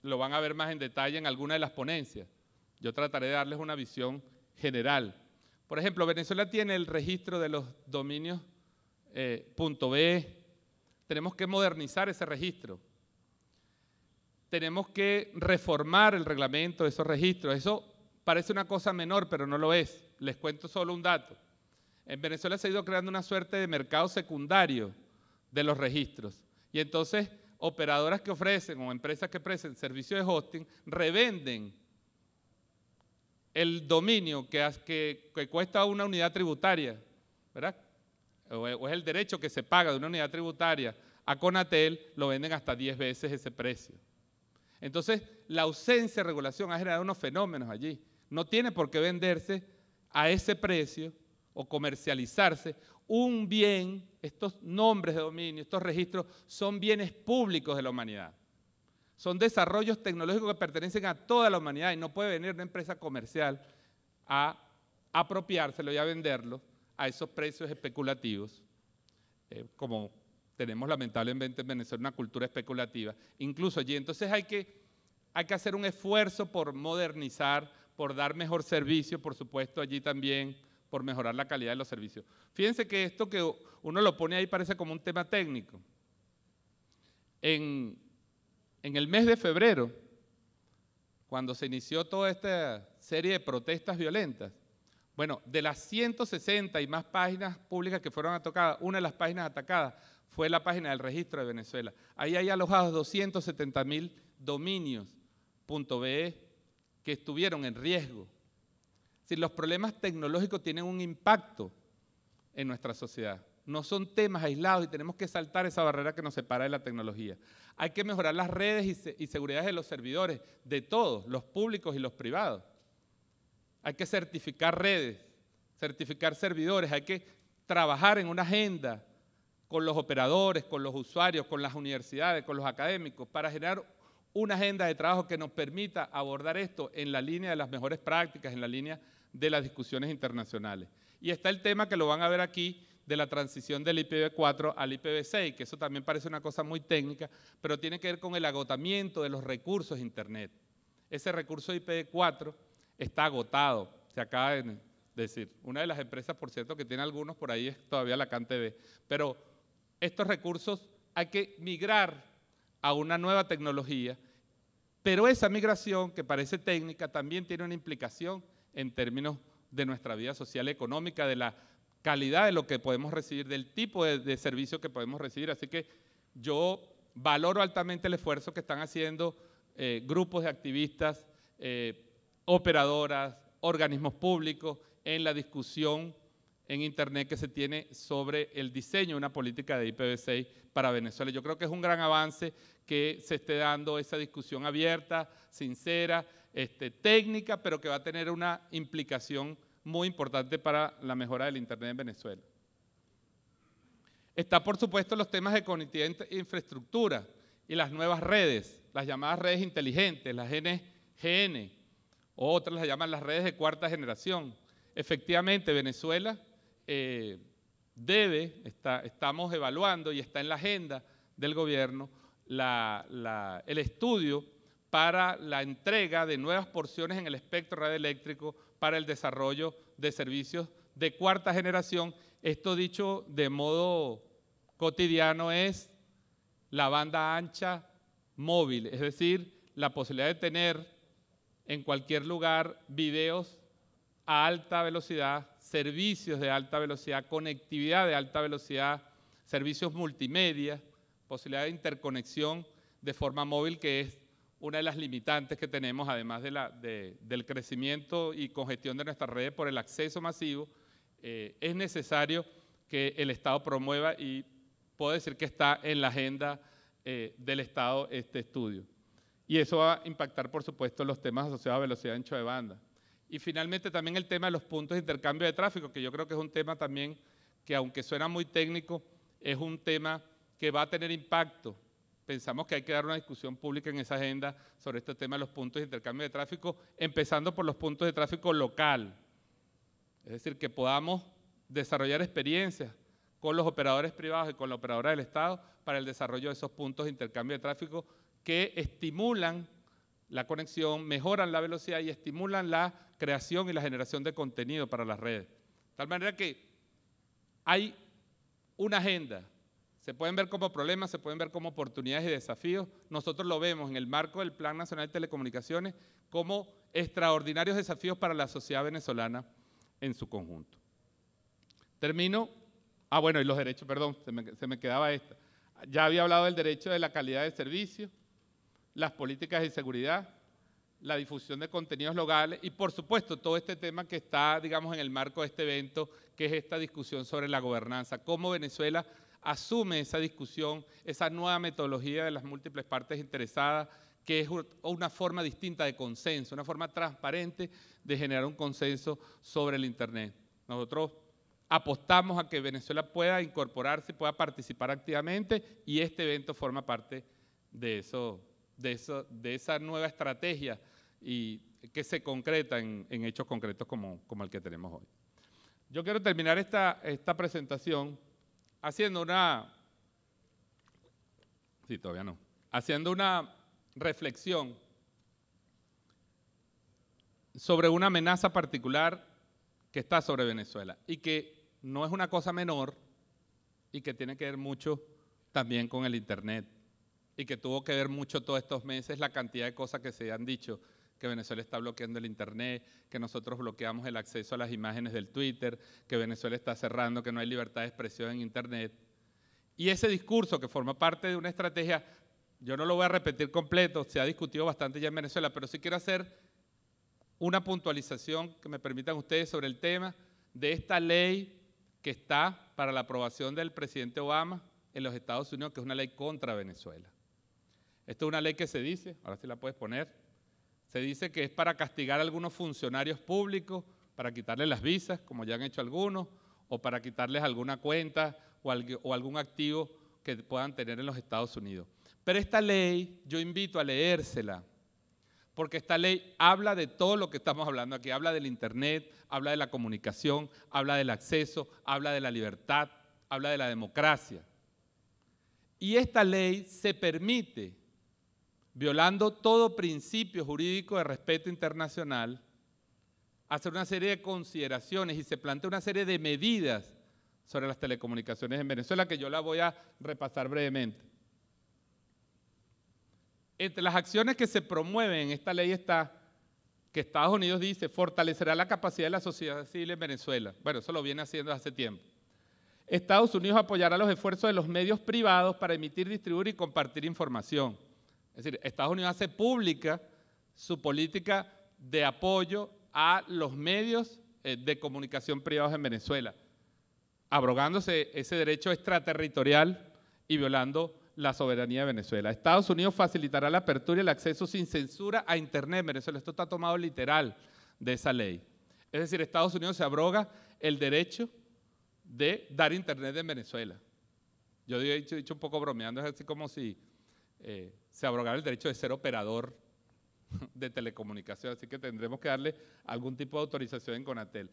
lo van a ver más en detalle en alguna de las ponencias. Yo trataré de darles una visión general por ejemplo, Venezuela tiene el registro de los dominios eh, B. Tenemos que modernizar ese registro. Tenemos que reformar el reglamento de esos registros. Eso parece una cosa menor, pero no lo es. Les cuento solo un dato. En Venezuela se ha ido creando una suerte de mercado secundario de los registros. Y entonces, operadoras que ofrecen o empresas que ofrecen servicios de hosting revenden el dominio que, cuesta una unidad tributaria, ¿verdad? O, es el derecho que se paga de una unidad tributaria a Conatel, lo venden hasta 10 veces ese precio. Entonces, la ausencia de regulación ha generado unos fenómenos allí. No tiene por qué venderse a ese precio o comercializarse un bien, estos nombres de dominio, estos registros, son bienes públicos de la humanidad. Son desarrollos tecnológicos que pertenecen a toda la humanidad y no puede venir una empresa comercial a apropiárselo y a venderlo a esos precios especulativos, eh, como tenemos lamentablemente en Venezuela una cultura especulativa, incluso allí. Entonces hay que, hay que hacer un esfuerzo por modernizar, por dar mejor servicio, por supuesto allí también, por mejorar la calidad de los servicios. Fíjense que esto que uno lo pone ahí parece como un tema técnico. En, en el mes de febrero, cuando se inició toda esta serie de protestas violentas, bueno, de las 160 y más páginas públicas que fueron atacadas, una de las páginas atacadas fue la página del registro de Venezuela. Ahí hay alojados 270 mil dominios.be que estuvieron en riesgo. Si los problemas tecnológicos tienen un impacto en nuestra sociedad. No son temas aislados y tenemos que saltar esa barrera que nos separa de la tecnología. Hay que mejorar las redes y, seguridades de los servidores, de todos, los públicos y los privados. Hay que certificar redes, certificar servidores, hay que trabajar en una agenda con los operadores, con los usuarios, con las universidades, con los académicos, para generar una agenda de trabajo que nos permita abordar esto en la línea de las mejores prácticas, en la línea de las discusiones internacionales. Y está el tema que lo van a ver aquí, de la transición del IPv4 al IPv6, que eso también parece una cosa muy técnica, pero tiene que ver con el agotamiento de los recursos de Internet. Ese recurso IPv4 está agotado, se acaba de decir. Una de las empresas, por cierto, que tiene algunos por ahí es todavía la CanTV. Pero estos recursos hay que migrar a una nueva tecnología, pero esa migración, que parece técnica, también tiene una implicación en términos de nuestra vida social y económica, de la calidad de lo que podemos recibir, del tipo de, servicio que podemos recibir. Así que yo valoro altamente el esfuerzo que están haciendo eh, grupos de activistas, eh, operadoras, organismos públicos en la discusión en Internet que se tiene sobre el diseño de una política de IPv6 para Venezuela. Yo creo que es un gran avance que se esté dando esa discusión abierta, sincera, este, técnica, pero que va a tener una implicación muy importante para la mejora del Internet en Venezuela. Está, por supuesto, los temas de conectividad e infraestructura y las nuevas redes, las llamadas redes inteligentes, las NGN, otras las llaman las redes de cuarta generación. Efectivamente, Venezuela eh, debe, estamos evaluando y está en la agenda del gobierno el estudio para la entrega de nuevas porciones en el espectro radioeléctrico para el desarrollo de servicios de cuarta generación. Esto dicho de modo cotidiano es la banda ancha móvil, es decir, la posibilidad de tener en cualquier lugar videos a alta velocidad, servicios de alta velocidad, conectividad de alta velocidad, servicios multimedia, posibilidad de interconexión de forma móvil que es una de las limitantes que tenemos, además de la, del crecimiento y congestión de nuestras redes por el acceso masivo, eh, es necesario que el Estado promueva y puedo decir que está en la agenda eh, del Estado este estudio. Y eso va a impactar, por supuesto, los temas asociados a velocidad ancho de banda. Y finalmente también el tema de los puntos de intercambio de tráfico, que yo creo que es un tema también que aunque suena muy técnico, es un tema que va a tener impacto pensamos que hay que dar una discusión pública en esa agenda sobre este tema de los puntos de intercambio de tráfico, empezando por los puntos de tráfico local. Es decir, que podamos desarrollar experiencias con los operadores privados y con la operadora del Estado para el desarrollo de esos puntos de intercambio de tráfico que estimulan la conexión, mejoran la velocidad y estimulan la creación y la generación de contenido para las redes. De tal manera que hay una agenda se pueden ver como problemas, se pueden ver como oportunidades y desafíos. Nosotros lo vemos en el marco del Plan Nacional de Telecomunicaciones como extraordinarios desafíos para la sociedad venezolana en su conjunto. Termino. Ah, bueno, y los derechos, perdón, se me, quedaba esto. Ya había hablado del derecho de la calidad de servicio, las políticas de seguridad, la difusión de contenidos locales y, por supuesto, todo este tema que está, digamos, en el marco de este evento, que es esta discusión sobre la gobernanza, cómo Venezuela asume esa discusión, esa nueva metodología de las múltiples partes interesadas, que es una forma distinta de consenso, una forma transparente de generar un consenso sobre el Internet. Nosotros apostamos a que Venezuela pueda incorporarse, pueda participar activamente y este evento forma parte de, eso, de, eso, de esa nueva estrategia y que se concreta en, hechos concretos como, como, el que tenemos hoy. Yo quiero terminar esta, esta presentación haciendo una, todavía no, haciendo una reflexión sobre una amenaza particular que está sobre Venezuela y que no es una cosa menor y que tiene que ver mucho también con el Internet y que tuvo que ver mucho todos estos meses la cantidad de cosas que se han dicho que Venezuela está bloqueando el Internet, que nosotros bloqueamos el acceso a las imágenes del Twitter, que Venezuela está cerrando, que no hay libertad de expresión en Internet. Y ese discurso que forma parte de una estrategia, yo no lo voy a repetir completo, se ha discutido bastante ya en Venezuela, pero sí quiero hacer una puntualización que me permitan ustedes sobre el tema de esta ley que está para la aprobación del presidente Obama en los Estados Unidos, que es una ley contra Venezuela. Esta es una ley que se dice, ahora sí la puedes poner, se dice que es para castigar a algunos funcionarios públicos, para quitarles las visas, como ya han hecho algunos, o para quitarles alguna cuenta o, algún activo que puedan tener en los Estados Unidos. Pero esta ley yo invito a leérsela, porque esta ley habla de todo lo que estamos hablando aquí, habla del Internet, habla de la comunicación, habla del acceso, habla de la libertad, habla de la democracia. Y esta ley se permite violando todo principio jurídico de respeto internacional, hacer una serie de consideraciones y se plantea una serie de medidas sobre las telecomunicaciones en Venezuela que yo la voy a repasar brevemente. Entre las acciones que se promueven en esta ley está que Estados Unidos dice fortalecerá la capacidad de la sociedad civil en Venezuela. Bueno, eso lo viene haciendo hace tiempo. Estados Unidos apoyará los esfuerzos de los medios privados para emitir, distribuir y compartir información es decir, Estados Unidos hace pública su política de apoyo a los medios eh, de comunicación privados en Venezuela, abrogándose ese derecho extraterritorial y violando la soberanía de Venezuela. Estados Unidos facilitará la apertura y el acceso sin censura a Internet en Venezuela. Esto está tomado literal de esa ley. Es decir, Estados Unidos se abroga el derecho de dar Internet en Venezuela. Yo he dicho, un poco bromeando, es así como si eh, se abrogará el derecho de ser operador de telecomunicación, así que tendremos que darle algún tipo de autorización en Conatel.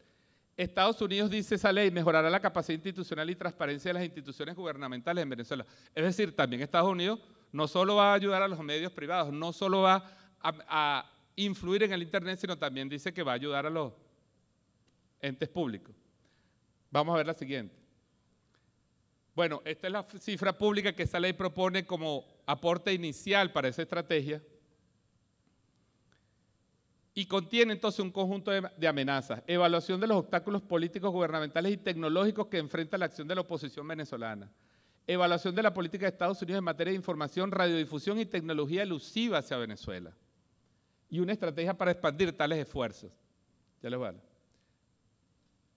Estados Unidos dice esa ley mejorará la capacidad institucional y transparencia de las instituciones gubernamentales en Venezuela. Es decir, también Estados Unidos no solo va a ayudar a los medios privados, no solo va a, influir en el Internet, sino también dice que va a ayudar a los entes públicos. Vamos a ver la siguiente. Bueno, esta es la cifra pública que esa ley propone como aporte inicial para esa estrategia y contiene entonces un conjunto de, amenazas. Evaluación de los obstáculos políticos, gubernamentales y tecnológicos que enfrenta la acción de la oposición venezolana. Evaluación de la política de Estados Unidos en materia de información, radiodifusión y tecnología elusiva hacia Venezuela. Y una estrategia para expandir tales esfuerzos. Ya les vale.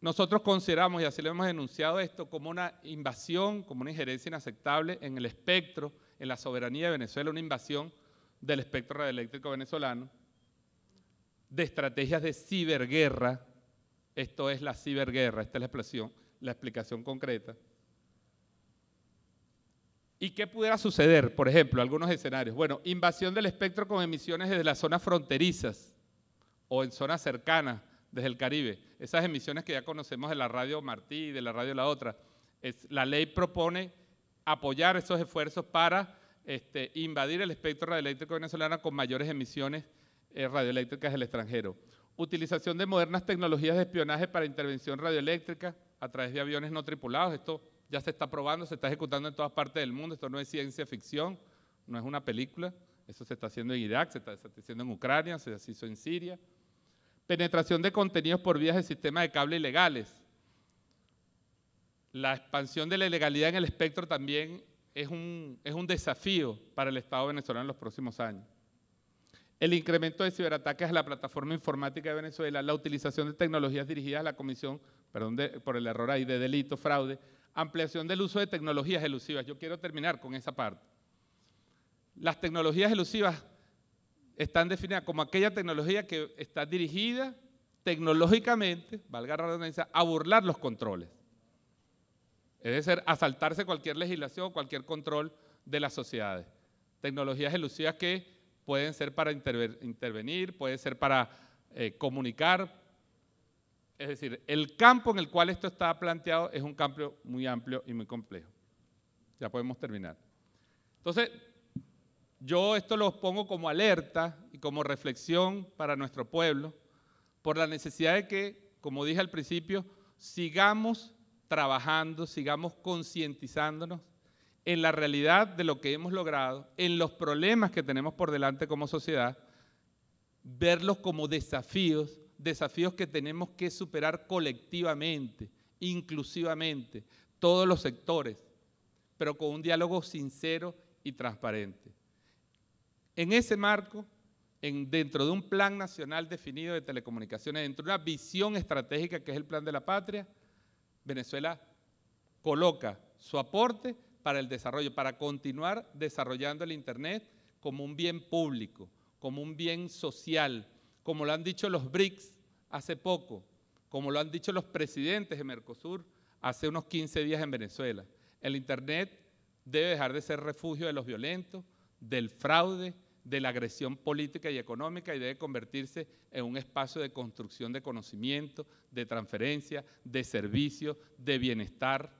Nosotros consideramos, y así lo hemos denunciado esto, como una invasión, como una injerencia inaceptable en el espectro, en la soberanía de Venezuela, una invasión del espectro radioeléctrico venezolano, de estrategias de ciberguerra, esto es la ciberguerra, esta es la explicación, la explicación concreta. ¿Y qué pudiera suceder? Por ejemplo, algunos escenarios. Bueno, invasión del espectro con emisiones desde las zonas fronterizas o en zonas cercanas desde el Caribe, esas emisiones que ya conocemos de la radio Martí, y de la radio La Otra, la ley propone apoyar esos esfuerzos para este, invadir el espectro radioeléctrico venezolano con mayores emisiones eh, radioeléctricas del extranjero. Utilización de modernas tecnologías de espionaje para intervención radioeléctrica a través de aviones no tripulados. Esto ya se está probando, se está ejecutando en todas partes del mundo. Esto no es ciencia ficción, no es una película. Eso se está haciendo en Irak, se se está haciendo en Ucrania, se hizo en Siria penetración de contenidos por vías de sistema de cable ilegales. La expansión de la ilegalidad en el espectro también es un, es un desafío para el Estado venezolano en los próximos años. El incremento de ciberataques a la plataforma informática de Venezuela, la utilización de tecnologías dirigidas a la comisión, perdón por el error ahí, de delito, fraude, ampliación del uso de tecnologías elusivas. Yo quiero terminar con esa parte. Las tecnologías elusivas están definidas como aquella tecnología que está dirigida tecnológicamente, valga la redundancia, a burlar los controles. Es decir, a saltarse cualquier legislación o cualquier control de las sociedades. Tecnologías elusivas que pueden ser para intervenir, pueden ser para eh, comunicar. Es decir, el campo en el cual esto está planteado es un campo muy amplio y muy complejo. Ya podemos terminar. Entonces, yo esto lo pongo como alerta y como reflexión para nuestro pueblo por la necesidad de que, como dije al principio, sigamos trabajando, sigamos concientizándonos en la realidad de lo que hemos logrado, en los problemas que tenemos por delante como sociedad, verlos como desafíos, desafíos que tenemos que superar colectivamente, inclusivamente, todos los sectores, pero con un diálogo sincero y transparente. En ese marco, dentro de un plan nacional definido de telecomunicaciones, dentro de una visión estratégica que es el plan de la patria, Venezuela coloca su aporte para el desarrollo, para continuar desarrollando el Internet como un bien público, como un bien social, como lo han dicho los BRICS hace poco, como lo han dicho los presidentes de Mercosur hace unos 15 días en Venezuela. El Internet debe dejar de ser refugio de los violentos, del fraude, de la agresión política y económica y debe convertirse en un espacio de construcción de conocimiento, de transferencia, de servicio, de bienestar,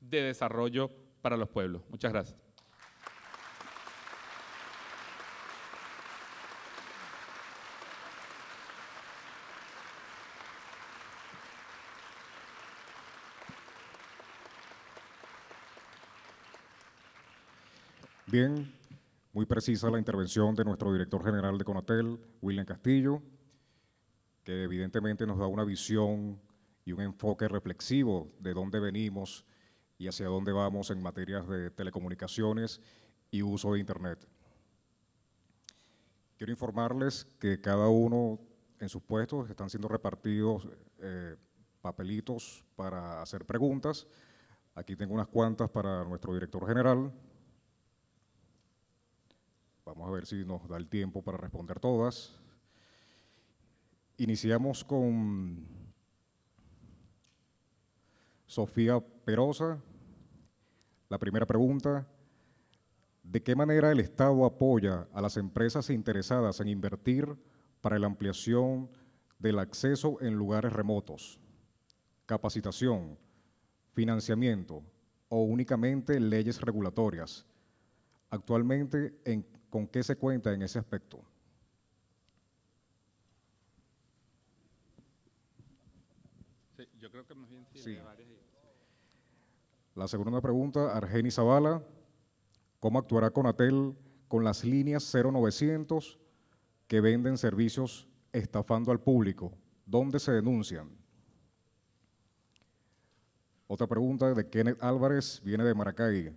de desarrollo para los pueblos. Muchas gracias. Bien, muy precisa la intervención de nuestro director general de Conatel, William Castillo, que evidentemente nos da una visión y un enfoque reflexivo de dónde venimos y hacia dónde vamos en materias de telecomunicaciones y uso de Internet. Quiero informarles que cada uno en sus puestos están siendo repartidos eh, papelitos para hacer preguntas. Aquí tengo unas cuantas para nuestro director general. Vamos a ver si nos da el tiempo para responder todas. Iniciamos con Sofía Perosa. La primera pregunta, ¿de qué manera el Estado apoya a las empresas interesadas en invertir para la ampliación del acceso en lugares remotos? Capacitación, financiamiento o únicamente leyes regulatorias. Actualmente, ¿en ¿Con qué se cuenta en ese aspecto? yo creo que La segunda pregunta, Argeni Zavala, ¿cómo actuará Conatel con las líneas 0900 que venden servicios estafando al público? ¿Dónde se denuncian? Otra pregunta de Kenneth Álvarez, viene de Maracay.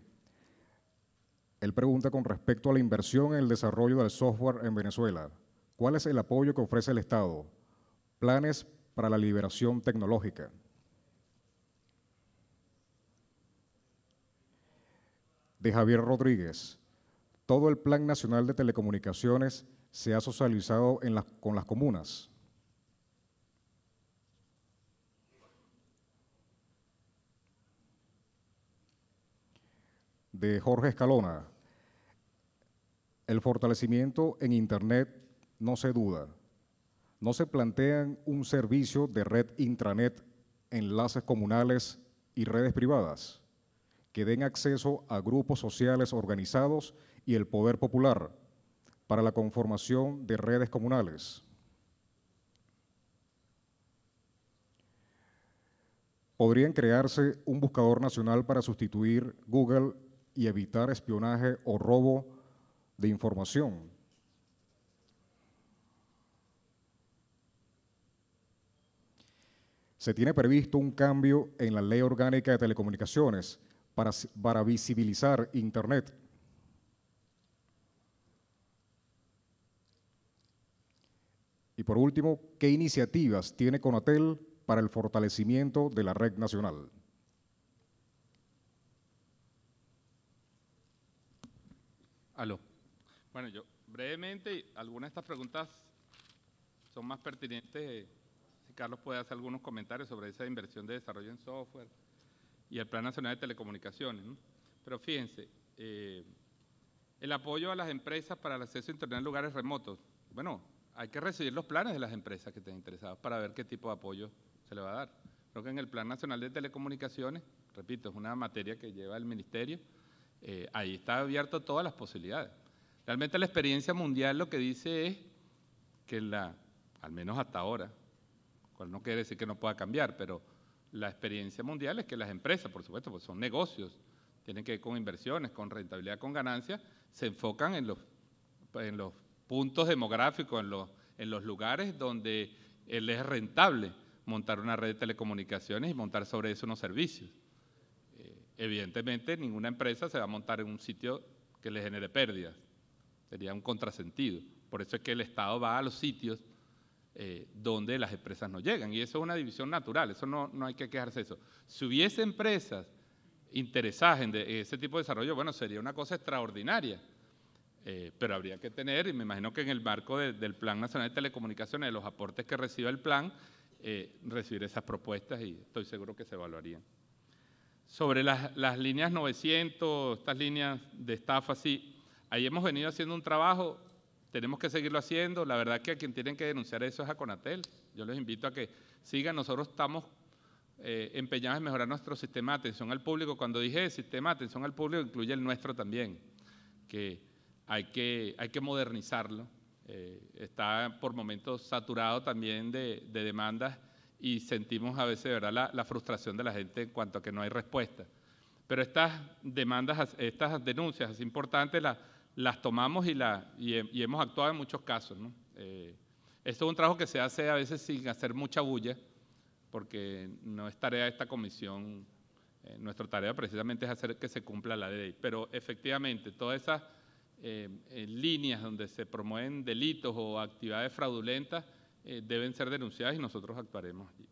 Él pregunta con respecto a la inversión en el desarrollo del software en Venezuela. ¿Cuál es el apoyo que ofrece el Estado? Planes para la liberación tecnológica. De Javier Rodríguez. Todo el Plan Nacional de Telecomunicaciones se ha socializado con las comunas. De Jorge Escalona. El fortalecimiento en Internet no se duda. No se plantean un servicio de red intranet, enlaces comunales y redes privadas que den acceso a grupos sociales organizados y el poder popular para la conformación de redes comunales. podrían crearse un buscador nacional para sustituir Google y evitar espionaje o robo de información. Se tiene previsto un cambio en la Ley Orgánica de Telecomunicaciones para, para visibilizar Internet. Y por último, ¿qué iniciativas tiene Conatel para el fortalecimiento de la red nacional? Aló. Bueno, yo brevemente, algunas de estas preguntas son más pertinentes. Si Carlos puede hacer algunos comentarios sobre esa inversión de desarrollo en software y el Plan Nacional de Telecomunicaciones. Pero fíjense, eh, el apoyo a las empresas para el acceso a Internet en lugares remotos. Bueno, hay que recibir los planes de las empresas que estén interesadas para ver qué tipo de apoyo se le va a dar. Creo que en el Plan Nacional de Telecomunicaciones, repito, es una materia que lleva el Ministerio, eh, ahí está abierto todas las posibilidades. Realmente la experiencia mundial lo que dice es que la, al menos hasta ahora, cual no quiere decir que no pueda cambiar, pero la experiencia mundial es que las empresas, por supuesto, pues son negocios, tienen que ver con inversiones, con rentabilidad, con ganancias, se enfocan en los, en los puntos demográficos, en los, en los lugares donde él es rentable montar una red de telecomunicaciones y montar sobre eso unos servicios. Eh, evidentemente, ninguna empresa se va a montar en un sitio que le genere pérdidas. Sería un contrasentido. Por eso es que el Estado va a los sitios eh, donde las empresas no llegan. Y eso es una división natural, eso no, no hay que quejarse eso. Si hubiese empresas interesadas en ese tipo de desarrollo, bueno, sería una cosa extraordinaria. Eh, pero habría que tener, y me imagino que en el marco del Plan Nacional de Telecomunicaciones, de los aportes que reciba el plan, eh, recibir esas propuestas y estoy seguro que se evaluarían. Sobre las, las líneas 900, estas líneas de estafa, sí, Ahí hemos venido haciendo un trabajo, tenemos que seguirlo haciendo. La verdad que a quien tienen que denunciar eso es a Conatel. Yo les invito a que sigan. Nosotros estamos eh, empeñados en mejorar nuestro sistema de atención al público. Cuando dije sistema de atención al público, incluye el nuestro también, que hay que, hay que modernizarlo. Eh, está por momentos saturado también de, demandas y sentimos a veces ¿verdad? La, frustración de la gente en cuanto a que no hay respuesta. Pero estas demandas, estas denuncias, es importante, las las tomamos y, la, y, hemos actuado en muchos casos. ¿no? Eh, esto es un trabajo que se hace a veces sin hacer mucha bulla, porque no es tarea de esta comisión. Eh, nuestra tarea precisamente es hacer que se cumpla la ley. Pero efectivamente, todas esas eh, líneas donde se promueven delitos o actividades fraudulentas deben ser denunciadas y nosotros actuaremos allí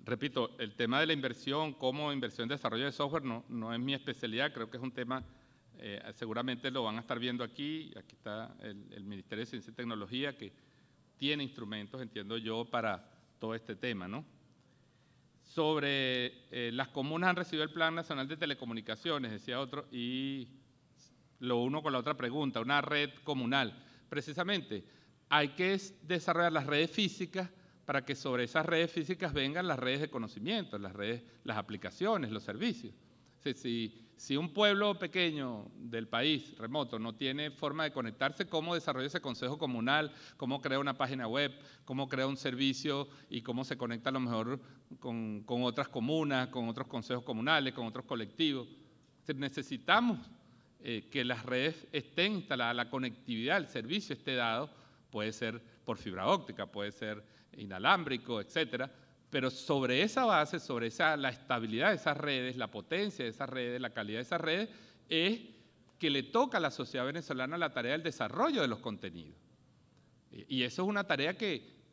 repito, el tema de la inversión como inversión en desarrollo de software no, no es mi especialidad, creo que es un tema eh, seguramente lo van a estar viendo aquí, aquí está el, Ministerio de Ciencia y Tecnología que tiene instrumentos, entiendo yo, para todo este tema, ¿no? Sobre eh, las comunas han recibido el Plan Nacional de Telecomunicaciones, decía otro, y lo uno con la otra pregunta, una red comunal. Precisamente, hay que desarrollar las redes físicas para que sobre esas redes físicas vengan las redes de conocimiento, las redes, las aplicaciones, los servicios si un pueblo pequeño del país, remoto, no tiene forma de conectarse, ¿cómo desarrolla ese consejo comunal? ¿Cómo crea una página web? ¿Cómo crea un servicio? ¿Y cómo se conecta a lo mejor con, otras comunas, con otros consejos comunales, con otros colectivos? Necesitamos eh, que las redes estén instaladas, la conectividad, el servicio esté dado, puede ser por fibra óptica, puede ser inalámbrico, etcétera, pero sobre esa base, sobre esa, la estabilidad de esas redes, la potencia de esas redes, la calidad de esas redes, es que le toca a la sociedad venezolana la tarea del desarrollo de los contenidos. Y eso es una tarea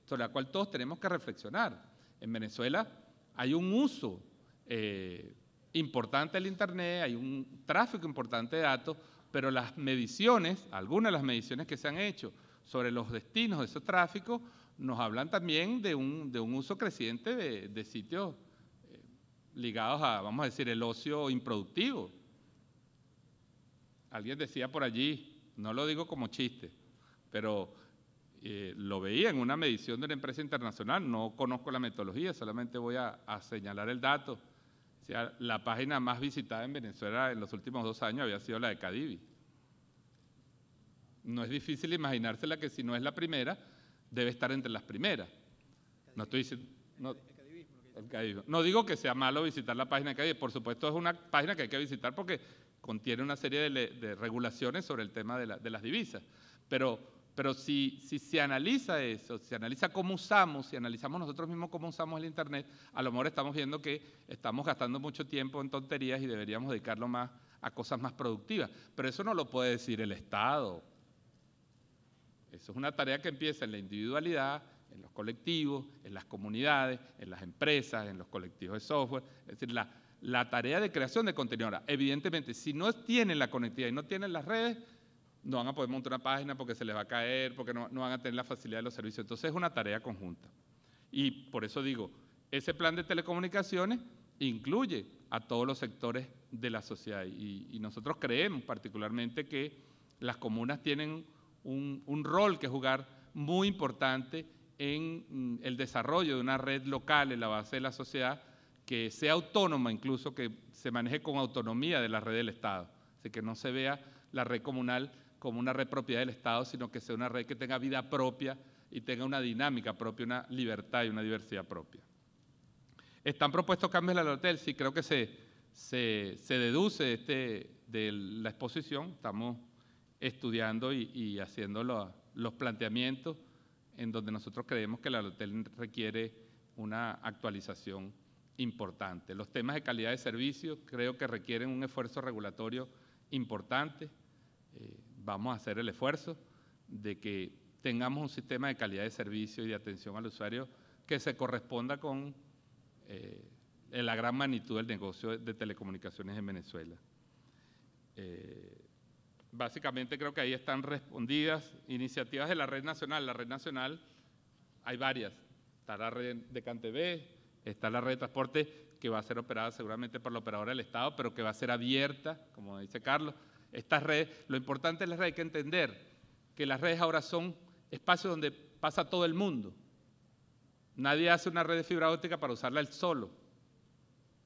sobre la cual todos tenemos que reflexionar. En Venezuela hay un uso eh, importante del Internet, hay un tráfico importante de datos, pero las mediciones, algunas de las mediciones que se han hecho, sobre los destinos de ese tráfico, nos hablan también de un, de un uso creciente de, sitios eh, ligados a, vamos a decir, el ocio improductivo. Alguien decía por allí, no lo digo como chiste, pero eh, lo veía en una medición de una empresa internacional, no conozco la metodología, solamente voy a, señalar el dato. O sea, la página más visitada en Venezuela en los últimos dos años había sido la de Cadivi no es difícil imaginársela que si no es la primera, debe estar entre las primeras. No estoy diciendo... No, digo que sea malo visitar la página que hay, por supuesto es una página que hay que visitar porque contiene una serie de, regulaciones sobre el tema de, las divisas. Pero, pero si, si, se analiza eso, si se analiza cómo usamos, si analizamos nosotros mismos cómo usamos el Internet, a lo mejor estamos viendo que estamos gastando mucho tiempo en tonterías y deberíamos dedicarlo más a cosas más productivas. Pero eso no lo puede decir el Estado, eso es una tarea que empieza en la individualidad, en los colectivos, en las comunidades, en las empresas, en los colectivos de software. Es decir, la, la tarea de creación de contenido. Ahora, evidentemente, si no tienen la conectividad y no tienen las redes, no van a poder montar una página porque se les va a caer, porque no, no van a tener la facilidad de los servicios. Entonces es una tarea conjunta. Y por eso digo, ese plan de telecomunicaciones incluye a todos los sectores de la sociedad. y nosotros creemos particularmente que las comunas tienen un, rol que jugar muy importante en mm, el desarrollo de una red local en la base de la sociedad que sea autónoma incluso, que se maneje con autonomía de la red del Estado. Así que no se vea la red comunal como una red propiedad del Estado, sino que sea una red que tenga vida propia y tenga una dinámica propia, una libertad y una diversidad propia. ¿Están propuestos cambios en la hotel? Sí, creo que se, se, se deduce este, de la exposición. Estamos estudiando y, haciendo los, planteamientos en donde nosotros creemos que la hotel requiere una actualización importante. Los temas de calidad de servicio creo que requieren un esfuerzo regulatorio importante. Eh, vamos a hacer el esfuerzo de que tengamos un sistema de calidad de servicio y de atención al usuario que se corresponda con eh, la gran magnitud del negocio de telecomunicaciones en Venezuela. Eh, básicamente creo que ahí están respondidas iniciativas de la red nacional. La red nacional hay varias. Está la red de CanTV, está la red de transporte que va a ser operada seguramente por la operadora del Estado, pero que va a ser abierta, como dice Carlos. Estas redes, lo importante es la red hay que entender que las redes ahora son espacios donde pasa todo el mundo. Nadie hace una red de fibra óptica para usarla él solo.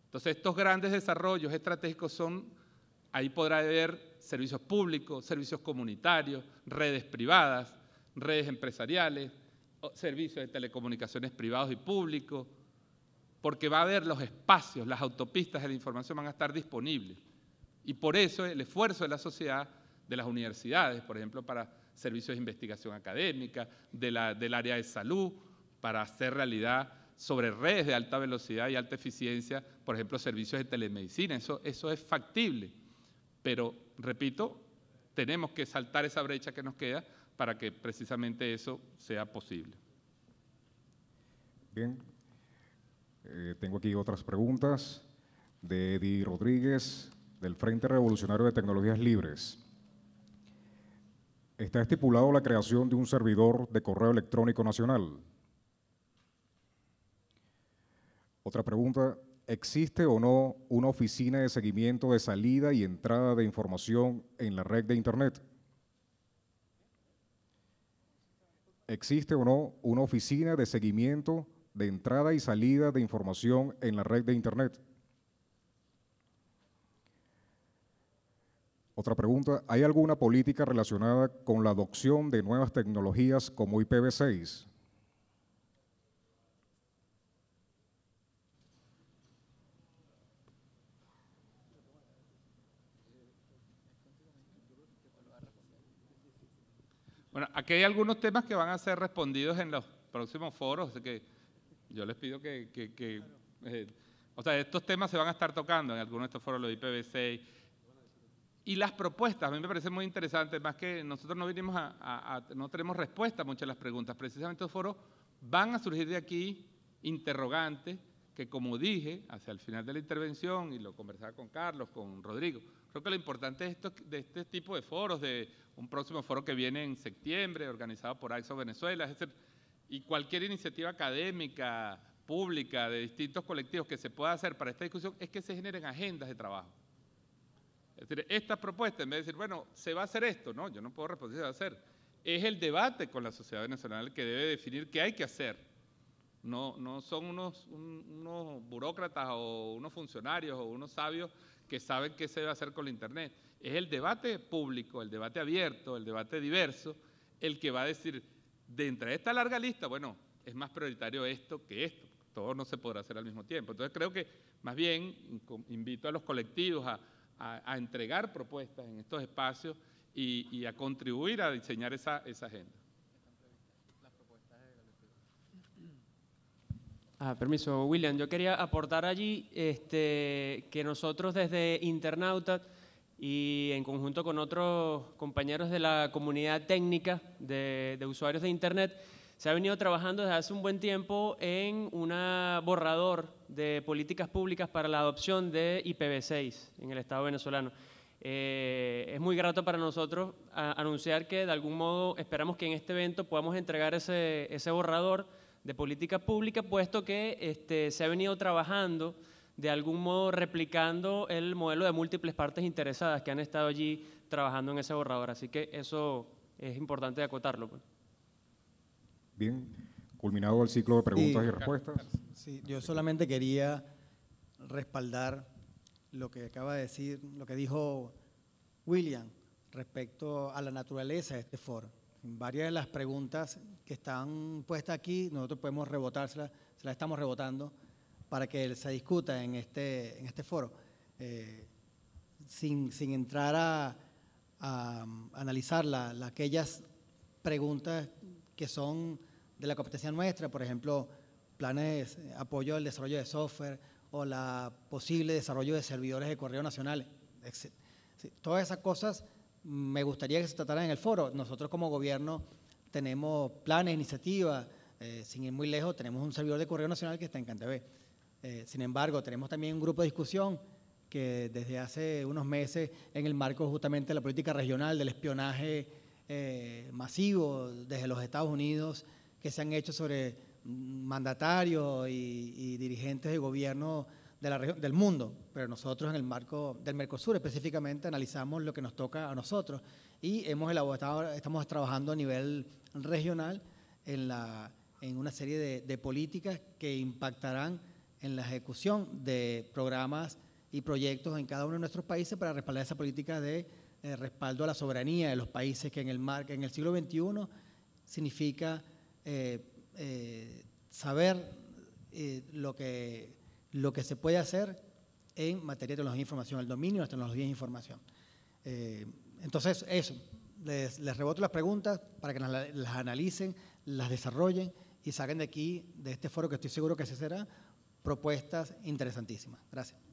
Entonces, estos grandes desarrollos estratégicos son, ahí podrá haber servicios públicos, servicios comunitarios, redes privadas, redes empresariales, servicios de telecomunicaciones privados y públicos, porque va a haber los espacios, las autopistas de la información van a estar disponibles. Y por eso el esfuerzo de la sociedad, de las universidades, por ejemplo, para servicios de investigación académica, de la, del área de salud, para hacer realidad sobre redes de alta velocidad y alta eficiencia, por ejemplo, servicios de telemedicina, eso, eso es factible. Pero, repito, tenemos que saltar esa brecha que nos queda para que precisamente eso sea posible. Bien, eh, tengo aquí otras preguntas de Eddie Rodríguez, del Frente Revolucionario de Tecnologías Libres. ¿Está estipulado la creación de un servidor de correo electrónico nacional? Otra pregunta, ¿Existe o no una oficina de seguimiento de salida y entrada de información en la red de Internet? ¿Existe o no una oficina de seguimiento de entrada y salida de información en la red de Internet? Otra pregunta, ¿hay alguna política relacionada con la adopción de nuevas tecnologías como IPv6? Bueno, aquí hay algunos temas que van a ser respondidos en los próximos foros, así que yo les pido que... Eh, o sea, estos temas se van a estar tocando en algunos de estos foros, los IPv6. Y las propuestas, a mí me parece muy interesante, más que nosotros no vinimos a, no tenemos respuesta a muchas de las preguntas. Precisamente estos foros van a surgir de aquí interrogantes que, como dije hacia el final de la intervención, y lo conversaba con Carlos, con Rodrigo, Creo que lo importante de, esto, de este tipo de foros, de un próximo foro que viene en septiembre, organizado por AXO Venezuela, es y cualquier iniciativa académica, pública, de distintos colectivos que se pueda hacer para esta discusión, es que se generen agendas de trabajo. Es decir, esta propuesta, en vez de decir, bueno, se va a hacer esto, no, yo no puedo responder si se va a hacer. Es el debate con la sociedad venezolana el que debe definir qué hay que hacer. No, no son unos, unos burócratas o unos funcionarios o unos sabios que saben qué se debe hacer con la Internet. Es el debate público, el debate abierto, el debate diverso, el que va a decir, dentro de esta larga lista, bueno, es más prioritario esto que esto. Todo no se podrá hacer al mismo tiempo. Entonces creo que más bien invito a los colectivos a, entregar propuestas en estos espacios y, a contribuir a diseñar esa agenda. Ah, permiso, William. Yo quería aportar allí este, que nosotros desde Internauta y en conjunto con otros compañeros de la comunidad técnica de, usuarios de Internet, se ha venido trabajando desde hace un buen tiempo en un borrador de políticas públicas para la adopción de IPv6 en el Estado venezolano. Eh, es muy grato para nosotros anunciar que de algún modo esperamos que en este evento podamos entregar ese, ese borrador de política pública, puesto que este, se ha venido trabajando de algún modo replicando el modelo de múltiples partes interesadas que han estado allí trabajando en ese borrador. Así que eso es importante acotarlo. Pues. Bien, culminado el ciclo de preguntas y respuestas. Sí, yo solamente quería respaldar lo que acaba de decir, lo que dijo William respecto a la naturaleza de este foro varias de las preguntas que están puestas aquí, nosotros podemos rebotárselas, se las estamos rebotando para que se discuta en este, en este foro, eh, sin, sin, entrar a, analizar aquellas preguntas que son de la competencia nuestra, por ejemplo, planes, apoyo al desarrollo de software o la posible desarrollo de servidores de correo nacional. Todas esas cosas me gustaría que se tratara en el foro. Nosotros como gobierno tenemos planes, iniciativas, eh, sin ir muy lejos, tenemos un servidor de correo nacional que está en Cantabé. Eh, sin embargo, tenemos también un grupo de discusión que desde hace unos meses, en el marco justamente de la política regional, del espionaje eh, masivo desde los Estados Unidos, que se han hecho sobre mandatarios y, y dirigentes de gobierno de la región, del mundo, pero nosotros en el marco del Mercosur específicamente analizamos lo que nos toca a nosotros y hemos elaborado, estamos trabajando a nivel regional en, la, en una serie de, políticas que impactarán en la ejecución de programas y proyectos en cada uno de nuestros países para respaldar esa política de eh, respaldo a la soberanía de los países que en el, mar, en el siglo XXI significa eh, eh, saber lo que lo que se puede hacer en materia de tecnología de información, el dominio de las tecnologías de información. Eh, entonces, eso, les, reboto las preguntas para que las, analicen, las desarrollen y saquen de aquí, de este foro que estoy seguro que se será, propuestas interesantísimas. Gracias.